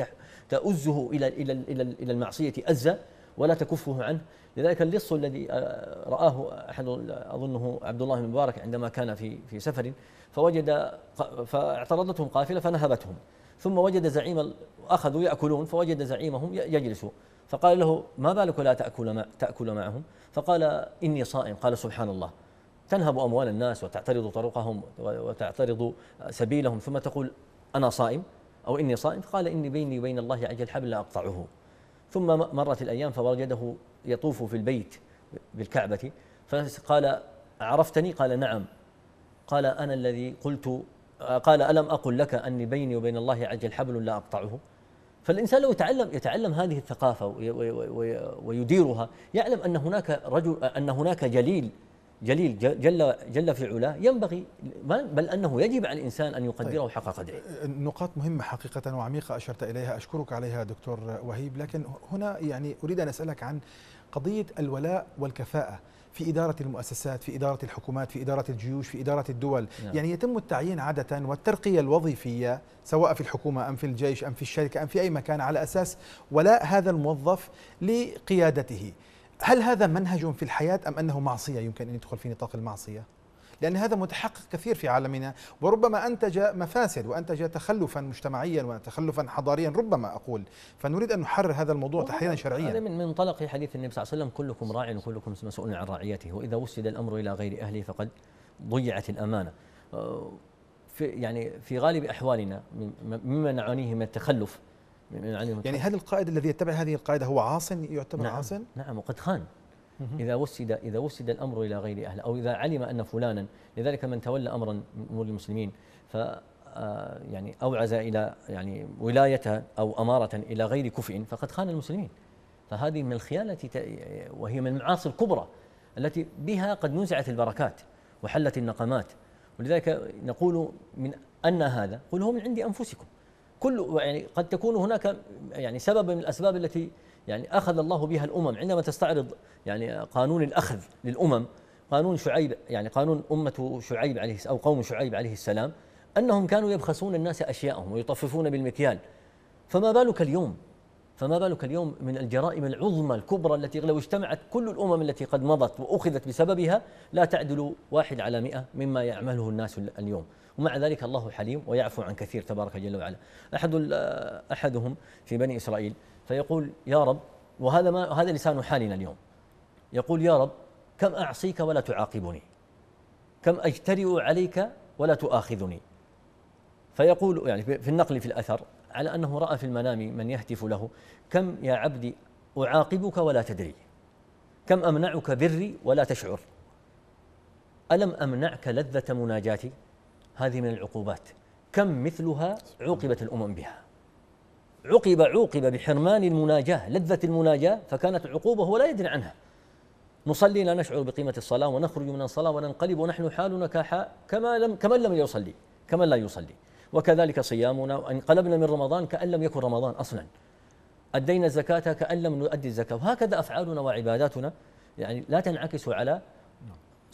تؤزه الى الى الى الى المعصيه ازا ولا تكفه عنه لذلك اللص الذي آه، رآه أحد أظنه عبد الله بن مبارك عندما كان في في سفر فوجد فاعترضتهم قافلة فنهبتهم ثم وجد زعيم وأخذوا يأكلون فوجد زعيمهم يجلس فقال له ما بالك لا تأكل, مع تأكل معهم فقال إني صائم قال سبحان الله تنهب أموال الناس وتعترض طرقهم وتعترض سبيلهم ثم تقول أنا صائم أو إني صائم قال إني بيني وبين الله عجل حبل لا أقطعه ثم مرت الأيام فوجده يطوف في البيت بالكعبة فقال عرفتني قال نعم قال أنا الذي قلت قال ألم أقل لك أني بيني وبين الله عجل حبل لا أقطعه فالإنسان لو يتعلم يتعلم هذه الثقافة ويديرها يعلم أن هناك رجل أن هناك جليل جليل جل جل في علاه ينبغي بل انه يجب على الانسان ان يقدره طيب حق قدره. أه، نقاط مهمه حقيقه وعميقه اشرت اليها اشكرك عليها دكتور وهيب لكن هنا يعني اريد ان اسالك عن قضيه الولاء والكفاءه. في إدارة المؤسسات في إدارة الحكومات في إدارة الجيوش في إدارة الدول نعم. يعني يتم التعيين عادة والترقية الوظيفية سواء في الحكومة أم في الجيش أم في الشركة أم في أي مكان على أساس ولاء هذا الموظف لقيادته هل هذا منهج في الحياة أم أنه معصية يمكن أن يدخل في نطاق المعصية؟ لأن هذا متحقق كثير في عالمنا وربما أنتج مفاسد وأنتج تخلفا مجتمعيا وتخلفا حضاريا ربما أقول فنريد أن نحرر هذا الموضوع تحريرا شرعيا هذا من منطلق حديث النبي صلى الله عليه وسلم كلكم راع وكلكم مسؤول عن رعيته وإذا وسد الأمر إلى غير أهله فقد ضيعت الأمانة آه، في يعني في غالب أحوالنا مما نعانيه من التخلف يعني هل القائد الذي يتبع هذه القاعدة هو عاص يعتبر نعم عاص؟ نعم وقد خان إذا وسد إذا وسد الأمر إلى غير أهله أو إذا علم أن فلانا لذلك من تولى أمرا من أمور المسلمين ف آه، يعني أوعز إلى يعني ولايته أو أمارة إلى غير كفء فقد خان المسلمين فهذه من الخيانة وهي من المعاصي الكبرى التي بها قد نزعت البركات وحلت النقمات ولذلك نقول من أن هذا قل هو من عند أنفسكم كل يعني قد تكون هناك يعني سبب من الأسباب التي يعني أخذ الله بها الأمم عندما تستعرض يعني قانون الأخذ للأمم قانون شعيب يعني قانون أمة شعيب عليه أو قوم شعيب عليه السلام أنهم كانوا يبخسون الناس أشياءهم ويطففون بالمكيال فما بالك اليوم فما بالك اليوم من الجرائم العظمى الكبرى التي لو اجتمعت كل الأمم التي قد مضت وأخذت بسببها لا تعدل واحد على مئة مما يعمله الناس اليوم ومع ذلك الله حليم ويعفو عن كثير تبارك جل وعلا أحد آه، أحدهم في بني إسرائيل فيقول يا رب وهذا ما هذا لسان حالنا اليوم يقول يا رب كم أعصيك ولا تعاقبني كم أجترئ عليك ولا تؤاخذني فيقول يعني في النقل في الأثر على أنه رأى في المنام من يهتف له كم يا عبدي أعاقبك ولا تدري كم أمنعك بري ولا تشعر ألم أمنعك لذة مناجاتي هذه من العقوبات كم مثلها عوقبت الأمم بها عوقب عوقب بحرمان المناجاة لذة المناجاة فكانت العقوبة هو لا يدري عنها نصلي لا نشعر بقيمة الصلاة ونخرج من الصلاة وننقلب ونحن حالنا كما لم كمن لم يصلي كمن لا يصلي وكذلك صيامنا وانقلبنا من رمضان كأن لم يكن رمضان أصلا أدينا الزكاة كأن لم نؤدي الزكاة وهكذا أفعالنا وعباداتنا يعني لا تنعكس على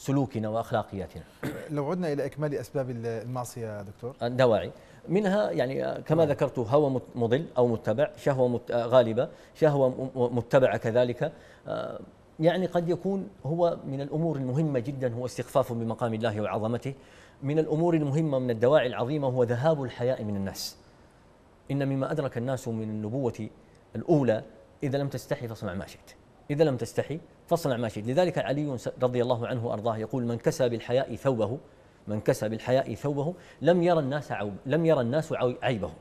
سلوكنا واخلاقياتنا. <clears throat> لو عدنا الى اكمال اسباب المعصيه دكتور. أه، دواعي منها يعني أه، كما نعم. ذكرت هوى مضل او متبع، شهوه أه، غالبه، شهوه متبعه كذلك يعني قد يكون هو من الامور المهمه جدا هو استخفاف بمقام الله وعظمته، من الامور المهمه من الدواعي العظيمه هو ذهاب الحياء من الناس. ان مما ادرك الناس من النبوه الاولى اذا لم تستحي فاصنع ما شئت. إذا لم تستحي فاصنع ما شئت لذلك علي رضي الله عنه وأرضاه يقول من كسى بالحياء ثوبه من كسى بالحياء ثوبه لم يرى الناس عوب لم يرى الناس عيبه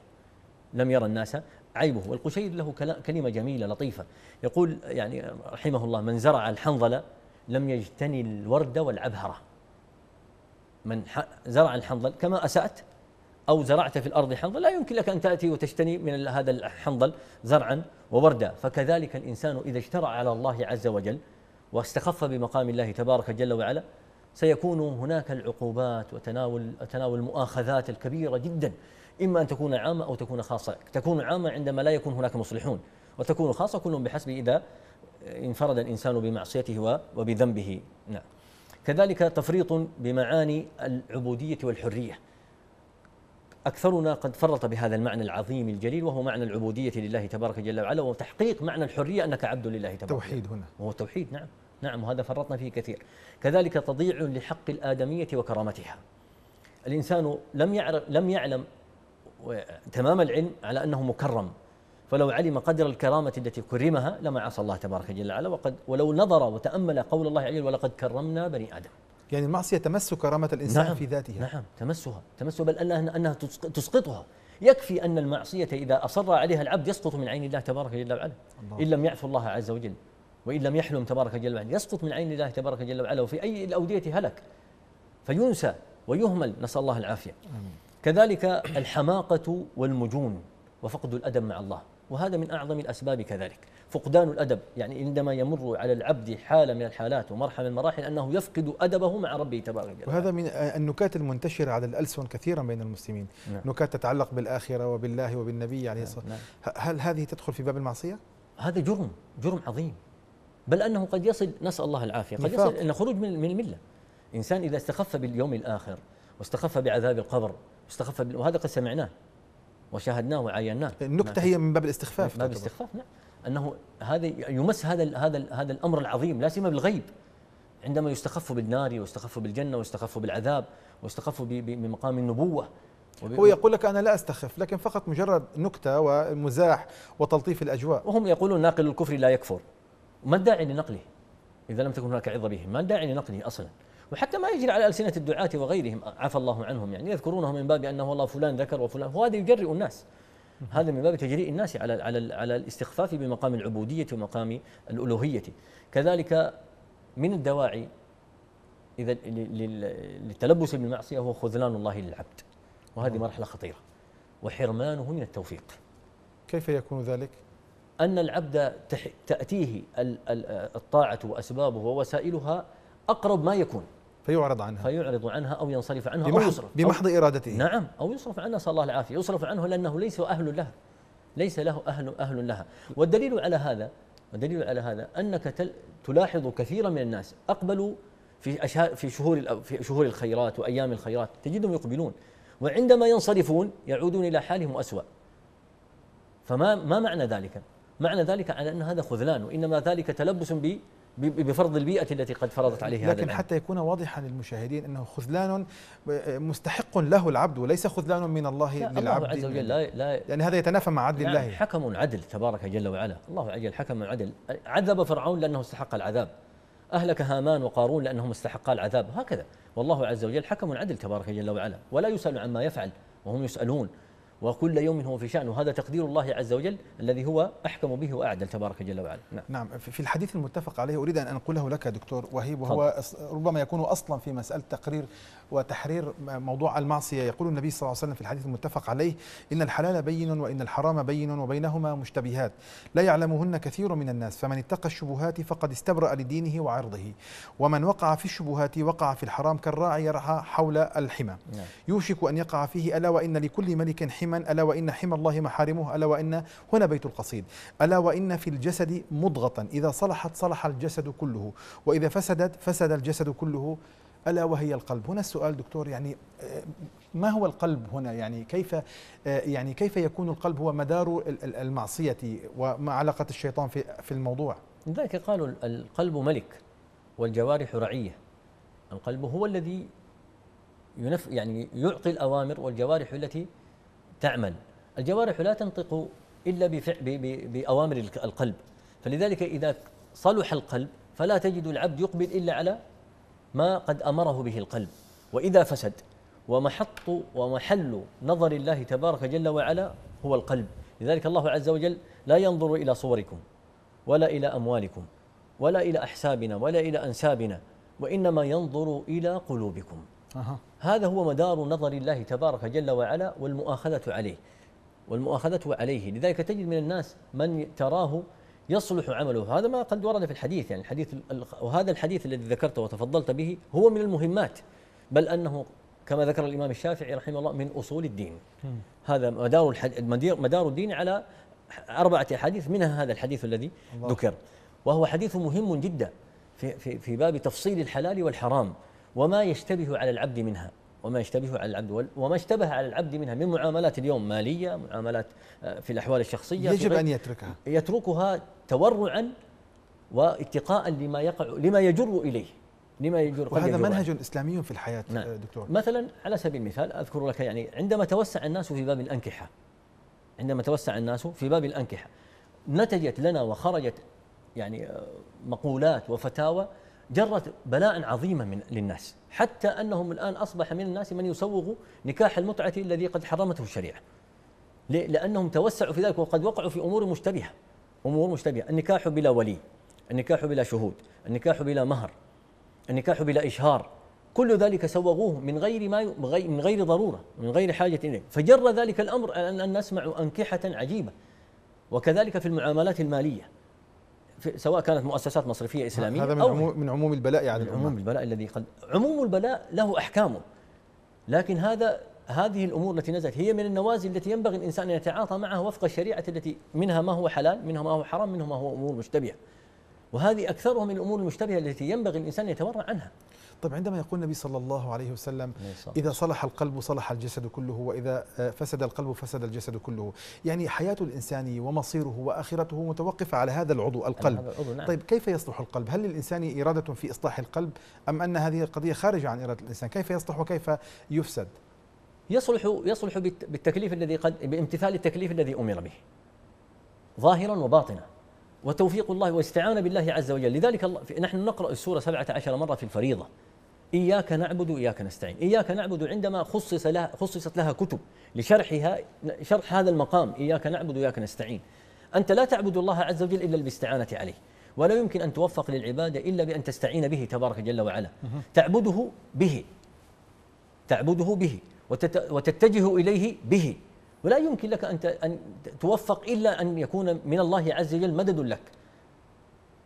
لم يرى الناس عيبه والقشير له كلمة جميلة لطيفة يقول يعني رحمه الله من زرع الحنظلة لم يجتني الورد والعبهرة من زرع الحنظل كما أسأت أو زرعت في الأرض حنظل لا يمكن لك أن تأتي وتشتني من هذا الحنظل زرعا ووردا فكذلك الإنسان إذا اجترأ على الله عز وجل واستخف بمقام الله تبارك جل وعلا سيكون هناك العقوبات وتناول تناول المؤاخذات الكبيرة جدا إما أن تكون عامة أو تكون خاصة تكون عامة عندما لا يكون هناك مصلحون وتكون خاصة كلهم بحسب إذا انفرد الإنسان بمعصيته وبذنبه نعم كذلك تفريط بمعاني العبودية والحرية أكثرنا قد فرط بهذا المعنى العظيم الجليل وهو معنى العبودية لله تبارك جل وعلا وتحقيق معنى الحرية أنك عبد لله تبارك توحيد هنا هو التوحيد نعم نعم وهذا فرطنا فيه كثير كذلك تضيع لحق الآدمية وكرامتها الإنسان لم يعرف لم يعلم تمام العلم على أنه مكرم فلو علم قدر الكرامة التي كرمها لما عصى الله تبارك جل وعلا وقد ولو نظر وتأمل قول الله عليه ولقد كرمنا بني آدم يعني المعصية تمس كرامة الإنسان نعم في ذاتها نعم تمسها تمسها بل أنها, أنها تسقطها يكفي أن المعصية إذا أصر عليها العبد يسقط من عين الله تبارك جل وعلا إن لم يعفو الله عز وجل وإن لم يحلم تبارك جل وعلا يسقط من عين الله تبارك جل وعلا وفي أي الأودية هلك فينسى ويهمل نسأل الله العافية كذلك الحماقة والمجون وفقد الأدب مع الله وهذا من أعظم الأسباب كذلك فقدان الأدب يعني عندما يمر على العبد حالة من الحالات ومرحلة من المراحل أنه يفقد أدبه مع ربه تبارك وتعالى وهذا من آه، النكات المنتشرة على الألسن كثيرا بين المسلمين نعم. نكات تتعلق بالآخرة وبالله وبالنبي عليه الصلاة نعم. هل هذه تدخل في باب المعصية؟ هذا جرم جرم عظيم بل أنه قد يصل نسأل الله العافية قد يصل ان خروج من الملة إنسان إذا استخف باليوم الآخر واستخف بعذاب القبر واستخف وهذا قد سمعناه وشاهدناه وعايناه إيه، النكته نعم. هي من باب الاستخفاف من باب الاستخفاف نعم انه هذا يمس هذا هذا هذا الامر العظيم لا سيما بالغيب عندما يستخف بالنار ويستخف بالجنه ويستخف بالعذاب ويستخف بمقام النبوه هو يقول لك انا لا استخف لكن فقط مجرد نكته ومزاح وتلطيف الاجواء وهم يقولون ناقل الكفر لا يكفر ما الداعي لنقله اذا لم تكن هناك عظه به ما الداعي لنقله اصلا وحتى ما يجري على ألسنة الدعاة وغيرهم عفى الله عنهم يعني يذكرونه من باب أنه والله فلان ذكر وفلان وهذا يجرئ الناس هذا من باب تجريء الناس على على على الاستخفاف بمقام العبوديه ومقام الالوهيه كذلك من الدواعي اذا للتلبس بالمعصيه هو خذلان الله للعبد وهذه نعم. مرحله خطيره وحرمانه من التوفيق كيف يكون ذلك ان العبد تاتيه الطاعه واسبابه ووسائلها اقرب ما يكون فيعرض عنها فيعرض عنها أو ينصرف عنها بمحض أو يصرف بمحض إرادته نعم أو يصرف عنها صلى الله العافية يصرف عنه لأنه ليس أهل لها ليس له أهل أهل لها والدليل على هذا والدليل على هذا أنك تلاحظ كثيرا من الناس أقبلوا في في شهور في شهور الخيرات وأيام الخيرات تجدهم يقبلون وعندما ينصرفون يعودون إلى حالهم أسوأ فما ما معنى ذلك؟ معنى ذلك على أن هذا خذلان وإنما ذلك تلبس بفرض البيئة التي قد فرضت عليه هذا لكن حتى يكون واضحا للمشاهدين أنه خذلان مستحق له العبد وليس خذلان من الله لا للعبد الله عز وجل يعني. لا, لا يعني هذا يتنافى مع عدل الله حكم عدل تبارك جل وعلا الله عجل حكم عدل عذب فرعون لأنه استحق العذاب أهلك هامان وقارون لأنهم استحقا العذاب هكذا والله عز وجل حكم عدل تبارك جل وعلا ولا يسأل عما يفعل وهم يسألون وكل يوم هو في شأن وهذا تقدير الله عز وجل الذي هو أحكم به وأعدل تبارك جل وعلا نعم, نعم في الحديث المتفق عليه أريد أن أنقله لك دكتور وهيب وهو طبعا. ربما يكون أصلا في مسألة تقرير وتحرير موضوع المعصية يقول النبي صلى الله عليه وسلم في الحديث المتفق عليه إن الحلال بين وإن الحرام بين وبينهما مشتبهات لا يعلمهن كثير من الناس فمن اتقى الشبهات فقد استبرأ لدينه وعرضه ومن وقع في الشبهات وقع في الحرام كالراعي يرعى حول الحمى نعم. يوشك أن يقع فيه ألا وإن لكل ملك حما ألا وإن حمى الله محارمه ألا وإن هنا بيت القصيد ألا وإن في الجسد مضغة إذا صلحت صلح الجسد كله وإذا فسدت فسد الجسد كله ألا وهي القلب هنا السؤال دكتور يعني آه، ما هو القلب هنا يعني كيف آه، يعني كيف يكون القلب هو مدار المعصية وما علاقة الشيطان في في الموضوع لذلك قالوا القلب ملك والجوارح رعية القلب هو الذي ينف يعني يعطي الأوامر والجوارح التي تعمل الجوارح لا تنطق إلا بأوامر القلب فلذلك إذا صلح القلب فلا تجد العبد يقبل إلا على ما قد امره به القلب واذا فسد ومحط ومحل نظر الله تبارك جل وعلا هو القلب لذلك الله عز وجل لا ينظر الى صوركم ولا الى اموالكم ولا الى احسابنا ولا الى انسابنا وانما ينظر الى قلوبكم أه. هذا هو مدار نظر الله تبارك جل وعلا والمؤاخذه عليه والمؤاخذه عليه لذلك تجد من الناس من تراه يصلح عمله هذا ما قد ورد في الحديث يعني الحديث وهذا الحديث الذي ذكرته وتفضلت به هو من المهمات بل انه كما ذكر الامام الشافعي رحمه الله من اصول الدين هذا مدار مدار الدين على اربعه احاديث منها هذا الحديث الذي ذكر وهو حديث مهم جدا في في في باب تفصيل الحلال والحرام وما يشتبه على العبد منها وما يشتبه على العبد وما اشتبه على العبد منها من معاملات اليوم مالية معاملات آه، في الأحوال الشخصية يجب أن يتركها يتركها تورعا واتقاء لما يقع لما يجر إليه لما يجر وهذا منهج إسلامي في الحياة نعم. آه، دكتور مثلا على سبيل المثال أذكر لك يعني عندما توسع الناس في باب الأنكحة عندما توسع الناس في باب الأنكحة نتجت لنا وخرجت يعني آه، مقولات وفتاوى جرت بلاء عظيما من للناس حتى أنهم الآن أصبح من الناس من يسوغ نكاح المتعة الذي قد حرمته الشريعة لأنهم توسعوا في ذلك وقد وقعوا في أمور مشتبهة أمور مشتبهة النكاح بلا ولي النكاح بلا شهود النكاح بلا مهر النكاح بلا إشهار كل ذلك سوغوه من غير ما من غير ضروره من غير حاجه اليه فجر ذلك الامر ان نسمع انكحه عجيبه وكذلك في المعاملات الماليه سواء كانت مؤسسات مصرفيه اسلاميه هذا من أو عموم من عموم البلاء يعني من عموم البلاء الذي قد عموم البلاء له احكامه لكن هذا هذه الامور التي نزلت هي من النوازل التي ينبغي الانسان ان يتعاطى معها وفق الشريعه التي منها ما هو حلال، منها ما هو حرام، منها ما هو امور مشتبهه. وهذه اكثرها من الامور المشتبهه التي ينبغي الانسان ان يتورع عنها. طيب عندما يقول النبي صلى الله عليه وسلم إيه، إذا صلح القلب صلح الجسد كله وإذا آه، فسد القلب فسد الجسد كله يعني حياة الإنسان ومصيره وآخرته متوقفة على هذا العضو القلب العضو نعم. طيب كيف يصلح القلب هل للإنسان إرادة في إصلاح القلب أم أن هذه القضية خارجة عن إرادة الإنسان كيف يصلح وكيف يفسد يصلح يصلح بالتكليف الذي قد بامتثال التكليف الذي امر به ظاهرا وباطنا وتوفيق الله واستعانة بالله عز وجل لذلك نحن نقرأ السورة 17 مرة في الفريضة إياك نعبد وإياك نستعين إياك نعبد عندما خصص لها خصصت لها كتب لشرحها شرح هذا المقام إياك نعبد وإياك نستعين أنت لا تعبد الله عز وجل إلا بالاستعانة عليه ولا يمكن أن توفق للعبادة إلا بأن تستعين به تبارك جل وعلا تعبده به تعبده به وتتجه إليه به ولا يمكن لك أن توفق إلا أن يكون من الله عز وجل مدد لك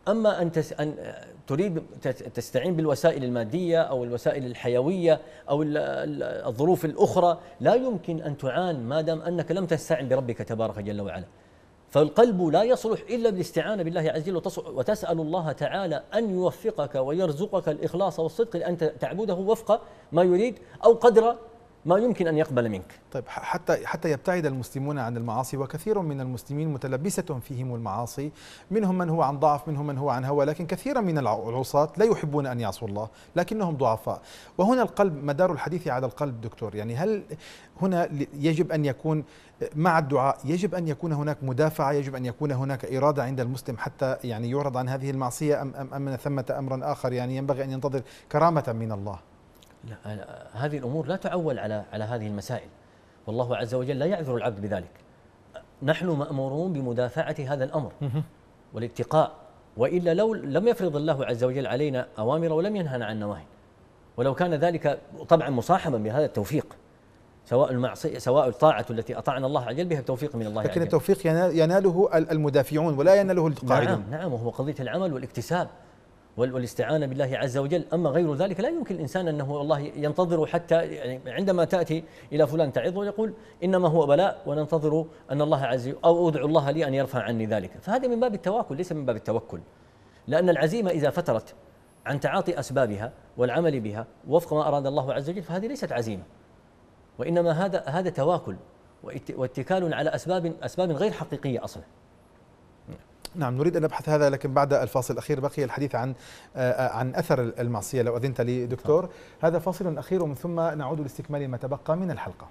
اما ان تس... ان تريد تستعين بالوسائل الماديه او الوسائل الحيويه او الظروف الاخرى لا يمكن ان تعان ما دام انك لم تستعن بربك تبارك جل وعلا. فالقلب لا يصلح الا بالاستعانه بالله عز وجل وتسال الله تعالى ان يوفقك ويرزقك الاخلاص والصدق لان تعبده وفق ما يريد او قدر ما يمكن أن يقبل منك طيب حتى حتى يبتعد المسلمون عن المعاصي وكثير من المسلمين متلبسة فيهم المعاصي منهم من هو عن ضعف منهم من هو عن هوى لكن كثيرا من العصاة لا يحبون أن يعصوا الله لكنهم ضعفاء وهنا القلب مدار الحديث على القلب دكتور يعني هل هنا يجب أن يكون مع الدعاء يجب أن يكون هناك مدافعة يجب أن يكون هناك إرادة عند المسلم حتى يعني يعرض عن هذه المعصية أم أم, ثمة أمرا آخر يعني ينبغي أن ينتظر كرامة من الله لا هذه الامور لا تعول على على هذه المسائل والله عز وجل لا يعذر العبد بذلك نحن مامورون بمدافعه هذا الامر والاتقاء والا لو لم يفرض الله عز وجل علينا اوامر ولم ينهنا عن نواهي ولو كان ذلك طبعا مصاحبا بهذا التوفيق سواء المعصية سواء الطاعة التي أطعنا الله عز وجل بها التوفيق من الله لكن التوفيق يناله المدافعون ولا يناله القاعدون نعم نعم وهو قضية العمل والاكتساب والاستعانة بالله عز وجل أما غير ذلك لا يمكن الإنسان أنه والله ينتظر حتى يعني عندما تأتي إلى فلان تعظ ويقول إنما هو بلاء وننتظر أن الله عز وجل أو أدعو الله لي أن يرفع عني ذلك فهذا من باب التواكل ليس من باب التوكل لأن العزيمة إذا فترت عن تعاطي أسبابها والعمل بها وفق ما أراد الله عز وجل فهذه ليست عزيمة وإنما هذا هذا تواكل واتكال على أسباب أسباب غير حقيقية أصلا نعم نريد أن نبحث هذا لكن بعد الفاصل الأخير بقي الحديث عن آه، عن أثر المعصية لو أذنت لي دكتور نعم. هذا فاصل أخير ومن ثم نعود لاستكمال ما تبقى من الحلقة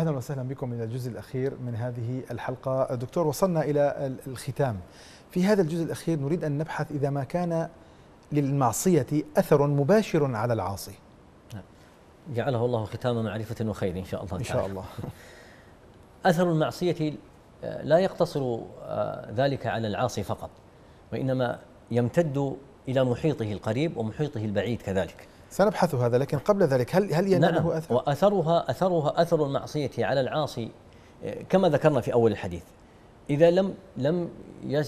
اهلا وسهلا بكم الى الجزء الاخير من هذه الحلقه دكتور وصلنا الى الختام في هذا الجزء الاخير نريد ان نبحث اذا ما كان للمعصيه اثر مباشر على العاصي نعم. جعله الله ختام معرفه وخير ان شاء الله ان شاء الله <laughs> اثر المعصيه آه، لا يقتصر آه، ذلك على العاصي فقط وانما يمتد الى محيطه القريب ومحيطه البعيد كذلك سنبحث هذا لكن قبل ذلك هل هل يناله نعم اثر؟ واثرها اثرها اثر المعصيه على العاصي كما ذكرنا في اول الحديث اذا لم لم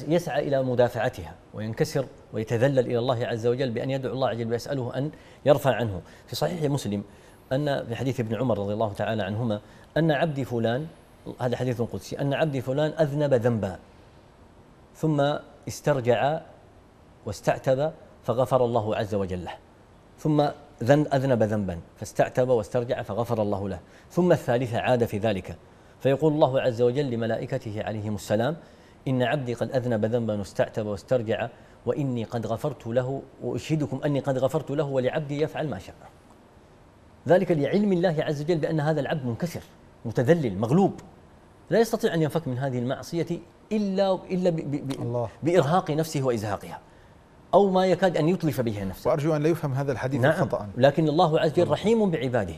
يسعى الى مدافعتها وينكسر ويتذلل الى الله عز وجل بان يدعو الله عز وجل ويساله ان يرفع عنه في صحيح مسلم ان في حديث ابن عمر رضي الله تعالى عنهما ان عبدي فلان هذا حديث قدسي ان عبدي فلان اذنب ذنبا ثم استرجع واستعتب فغفر الله عز وجل له ثم أذنب ذنبا فاستعتب واسترجع فغفر الله له ثم الثالثة عاد في ذلك فيقول الله عز وجل لملائكته عليهم السلام إن عبدي قد أذنب ذنبا واستعتب واسترجع وإني قد غفرت له وأشهدكم أني قد غفرت له ولعبدي يفعل ما شاء ذلك لعلم الله عز وجل بأن هذا العبد منكسر متذلل مغلوب لا يستطيع أن ينفك من هذه المعصية إلا إلا بإرهاق نفسه وإزهاقها أو ما يكاد أن يتلف بها نفسه وأرجو أن لا يفهم هذا الحديث نعم خطأ لكن الله عز وجل رحيم بعباده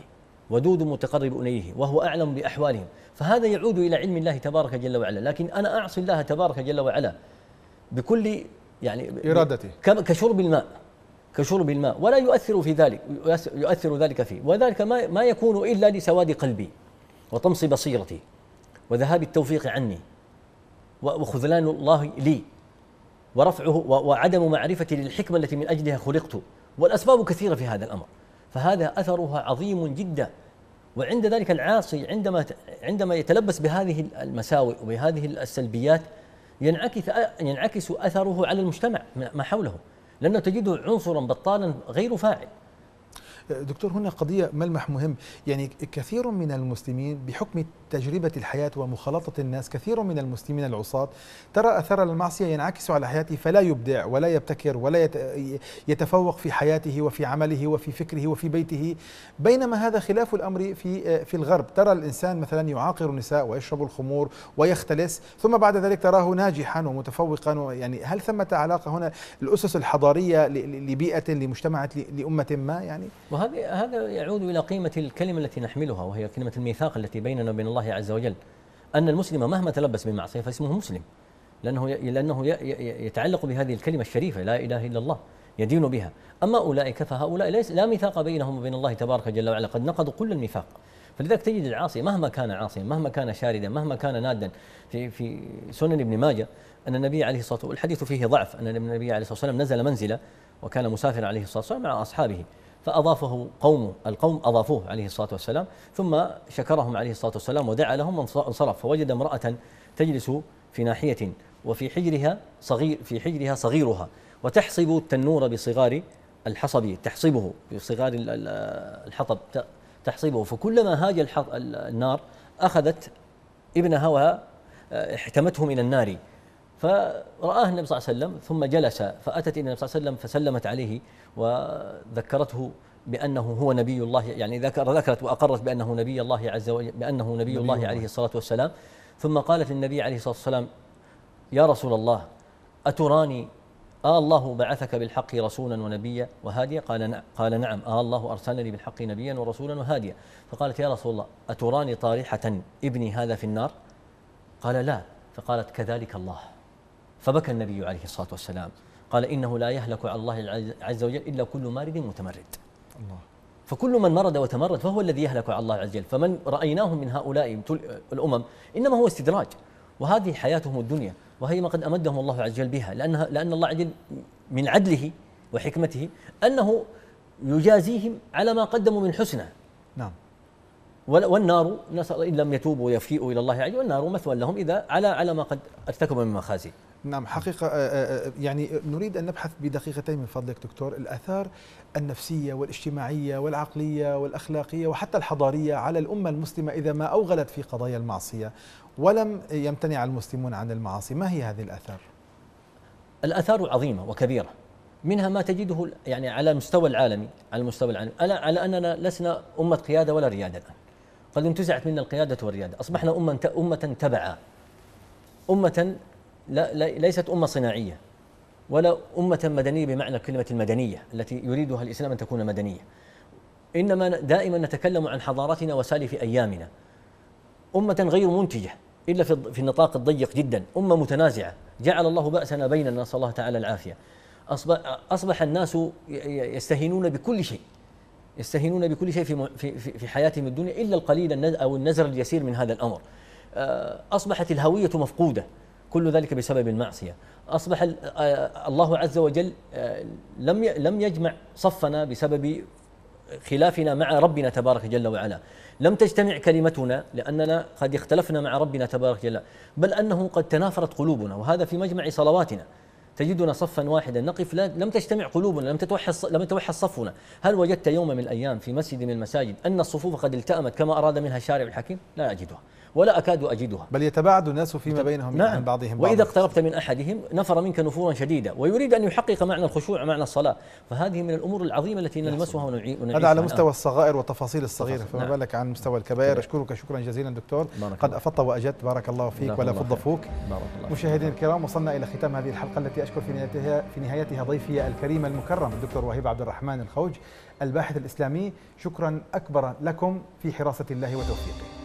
ودود متقرب إليه وهو أعلم بأحوالهم فهذا يعود إلى علم الله تبارك جل وعلا لكن أنا أعصي الله تبارك جل وعلا بكل يعني إرادته كشرب الماء كشرب الماء ولا يؤثر في ذلك يؤثر ذلك فيه وذلك ما ما يكون إلا لسواد قلبي وطمس بصيرتي وذهاب التوفيق عني وخذلان الله لي ورفعه وعدم معرفتي للحكمة التي من أجلها خلقت والأسباب كثيرة في هذا الأمر فهذا أثرها عظيم جدا وعند ذلك العاصي عندما عندما يتلبس بهذه المساوئ وبهذه السلبيات ينعكس ينعكس اثره على المجتمع ما حوله لانه تجده عنصرا بطالا غير فاعل دكتور هنا قضية ملمح مهم يعني كثير من المسلمين بحكم تجربة الحياة ومخالطة الناس كثير من المسلمين العصاة ترى أثر المعصية ينعكس على حياته فلا يبدع ولا يبتكر ولا يتفوق في حياته وفي عمله وفي فكره وفي بيته بينما هذا خلاف الأمر في في الغرب ترى الإنسان مثلا يعاقر النساء ويشرب الخمور ويختلس ثم بعد ذلك تراه ناجحا ومتفوقا يعني هل ثمة علاقة هنا الأسس الحضارية لبيئة لمجتمع لأمة ما يعني وهذا هذا يعود الى قيمه الكلمه التي نحملها وهي كلمه الميثاق التي بيننا وبين الله عز وجل ان المسلم مهما تلبس بمعصيه فاسمه مسلم لانه لانه يتعلق بهذه الكلمه الشريفه لا اله الا الله يدين بها اما اولئك فهؤلاء ليس لا ميثاق بينهم وبين الله تبارك جل وعلا قد نقضوا كل الميثاق فلذلك تجد العاصي مهما كان عاصيا مهما كان شاردا مهما كان نادا في في سنن ابن ماجه ان النبي عليه الصلاه والحديث فيه ضعف ان النبي عليه الصلاه والسلام نزل منزله وكان مسافرا عليه الصلاه والسلام مع اصحابه فأضافه قومه القوم أضافوه عليه الصلاة والسلام ثم شكرهم عليه الصلاة والسلام ودعا لهم وانصرف فوجد امرأة تجلس في ناحية وفي حجرها صغير في حجرها صغيرها وتحصب التنور بصغار الحصب تحصبه بصغار الحطب تحصبه فكلما هاج النار أخذت ابنها واحتمته من النار فرآه النبي صلى الله عليه وسلم ثم جلس فأتت إلى النبي صلى الله عليه وسلم فسلمت عليه وذكرته بأنه هو نبي الله يعني ذكرت وأقرت بأنه نبي الله عز وجل بأنه نبي, نبي الله, الله عليه الصلاة والسلام ثم قالت للنبي عليه الصلاة والسلام يا رسول الله أتراني آه الله بعثك بالحق رسولا ونبيا وهاديا قال نعم قال نعم آه الله أرسلني بالحق نبيا ورسولا وهاديا فقالت يا رسول الله أتراني طارحة ابني هذا في النار قال لا فقالت كذلك الله فبكى النبي عليه الصلاة والسلام قال إنه لا يهلك على الله عز وجل إلا كل مارد متمرد الله فكل من مرض وتمرد فهو الذي يهلك على الله عز وجل فمن رأيناهم من هؤلاء الأمم إنما هو استدراج وهذه حياتهم الدنيا وهي ما قد أمدهم الله عز وجل بها لأنها لأن الله عز وجل من عدله وحكمته أنه يجازيهم على ما قدموا من حسنى والنار نسأل إن لم يتوبوا ويفيئوا إلى الله عز والنار مثوى لهم إذا على على ما قد ارتكبوا من مخازي نعم حقيقة آه، آه، آه، يعني نريد أن نبحث بدقيقتين من فضلك دكتور الآثار النفسية والاجتماعية والعقلية والأخلاقية وحتى الحضارية على الأمة المسلمة إذا ما أوغلت في قضايا المعصية ولم يمتنع المسلمون عن المعاصي ما هي هذه الآثار؟ الآثار عظيمة وكبيرة منها ما تجده يعني على المستوى العالمي على المستوى العالمي على, على أننا لسنا أمة قيادة ولا ريادة الآن قد انتزعت منا القيادة والريادة أصبحنا أمة أمة تبعة أمة لا ليست أمة صناعية ولا أمة مدنية بمعنى كلمة المدنية التي يريدها الإسلام أن تكون مدنية إنما دائما نتكلم عن حضارتنا وسالف أيامنا أمة غير منتجة إلا في النطاق الضيق جدا أمة متنازعة جعل الله بأسنا بيننا نسأل الله تعالى العافية أصبح, أصبح الناس يستهينون بكل شيء يستهينون بكل شيء في في في حياتهم الدنيا الا القليل او النزر اليسير من هذا الامر. آه، اصبحت الهويه مفقوده كل ذلك بسبب المعصيه. اصبح آه، الله عز وجل آه، لم لم يجمع صفنا بسبب خلافنا مع ربنا تبارك جل وعلا لم تجتمع كلمتنا لأننا قد اختلفنا مع ربنا تبارك جل بل أنه قد تنافرت قلوبنا وهذا في مجمع صلواتنا تجدنا صفا واحدا نقف لا لم تجتمع قلوبنا لم تتوحد لم تتوحد صفنا هل وجدت يوما من الايام في مسجد من المساجد ان الصفوف قد التأمت كما اراد منها الشارع الحكيم لا اجدها ولا أكاد أجدها بل يتباعد الناس فيما بينهم نعم من بعضهم بعض وإذا اقتربت من أحدهم نفر منك نفورا شديدا ويريد أن يحقق معنى الخشوع معنى الصلاة فهذه من الأمور العظيمة التي نلمسها ونعيش هذا على مستوى الصغائر والتفاصيل الصغيرة فما نعم. بالك عن مستوى الكبائر أشكرك شكرا جزيلا دكتور قد أفضت وأجدت بارك الله فيك ولا فض فوك مشاهدينا الكرام وصلنا إلى ختام هذه الحلقة التي أشكر في نهايتها في نهايتها ضيفي الكريم المكرم الدكتور وهيب عبد الرحمن الخوج الباحث الإسلامي شكرا أكبر لكم في حراسة الله وتوفيقه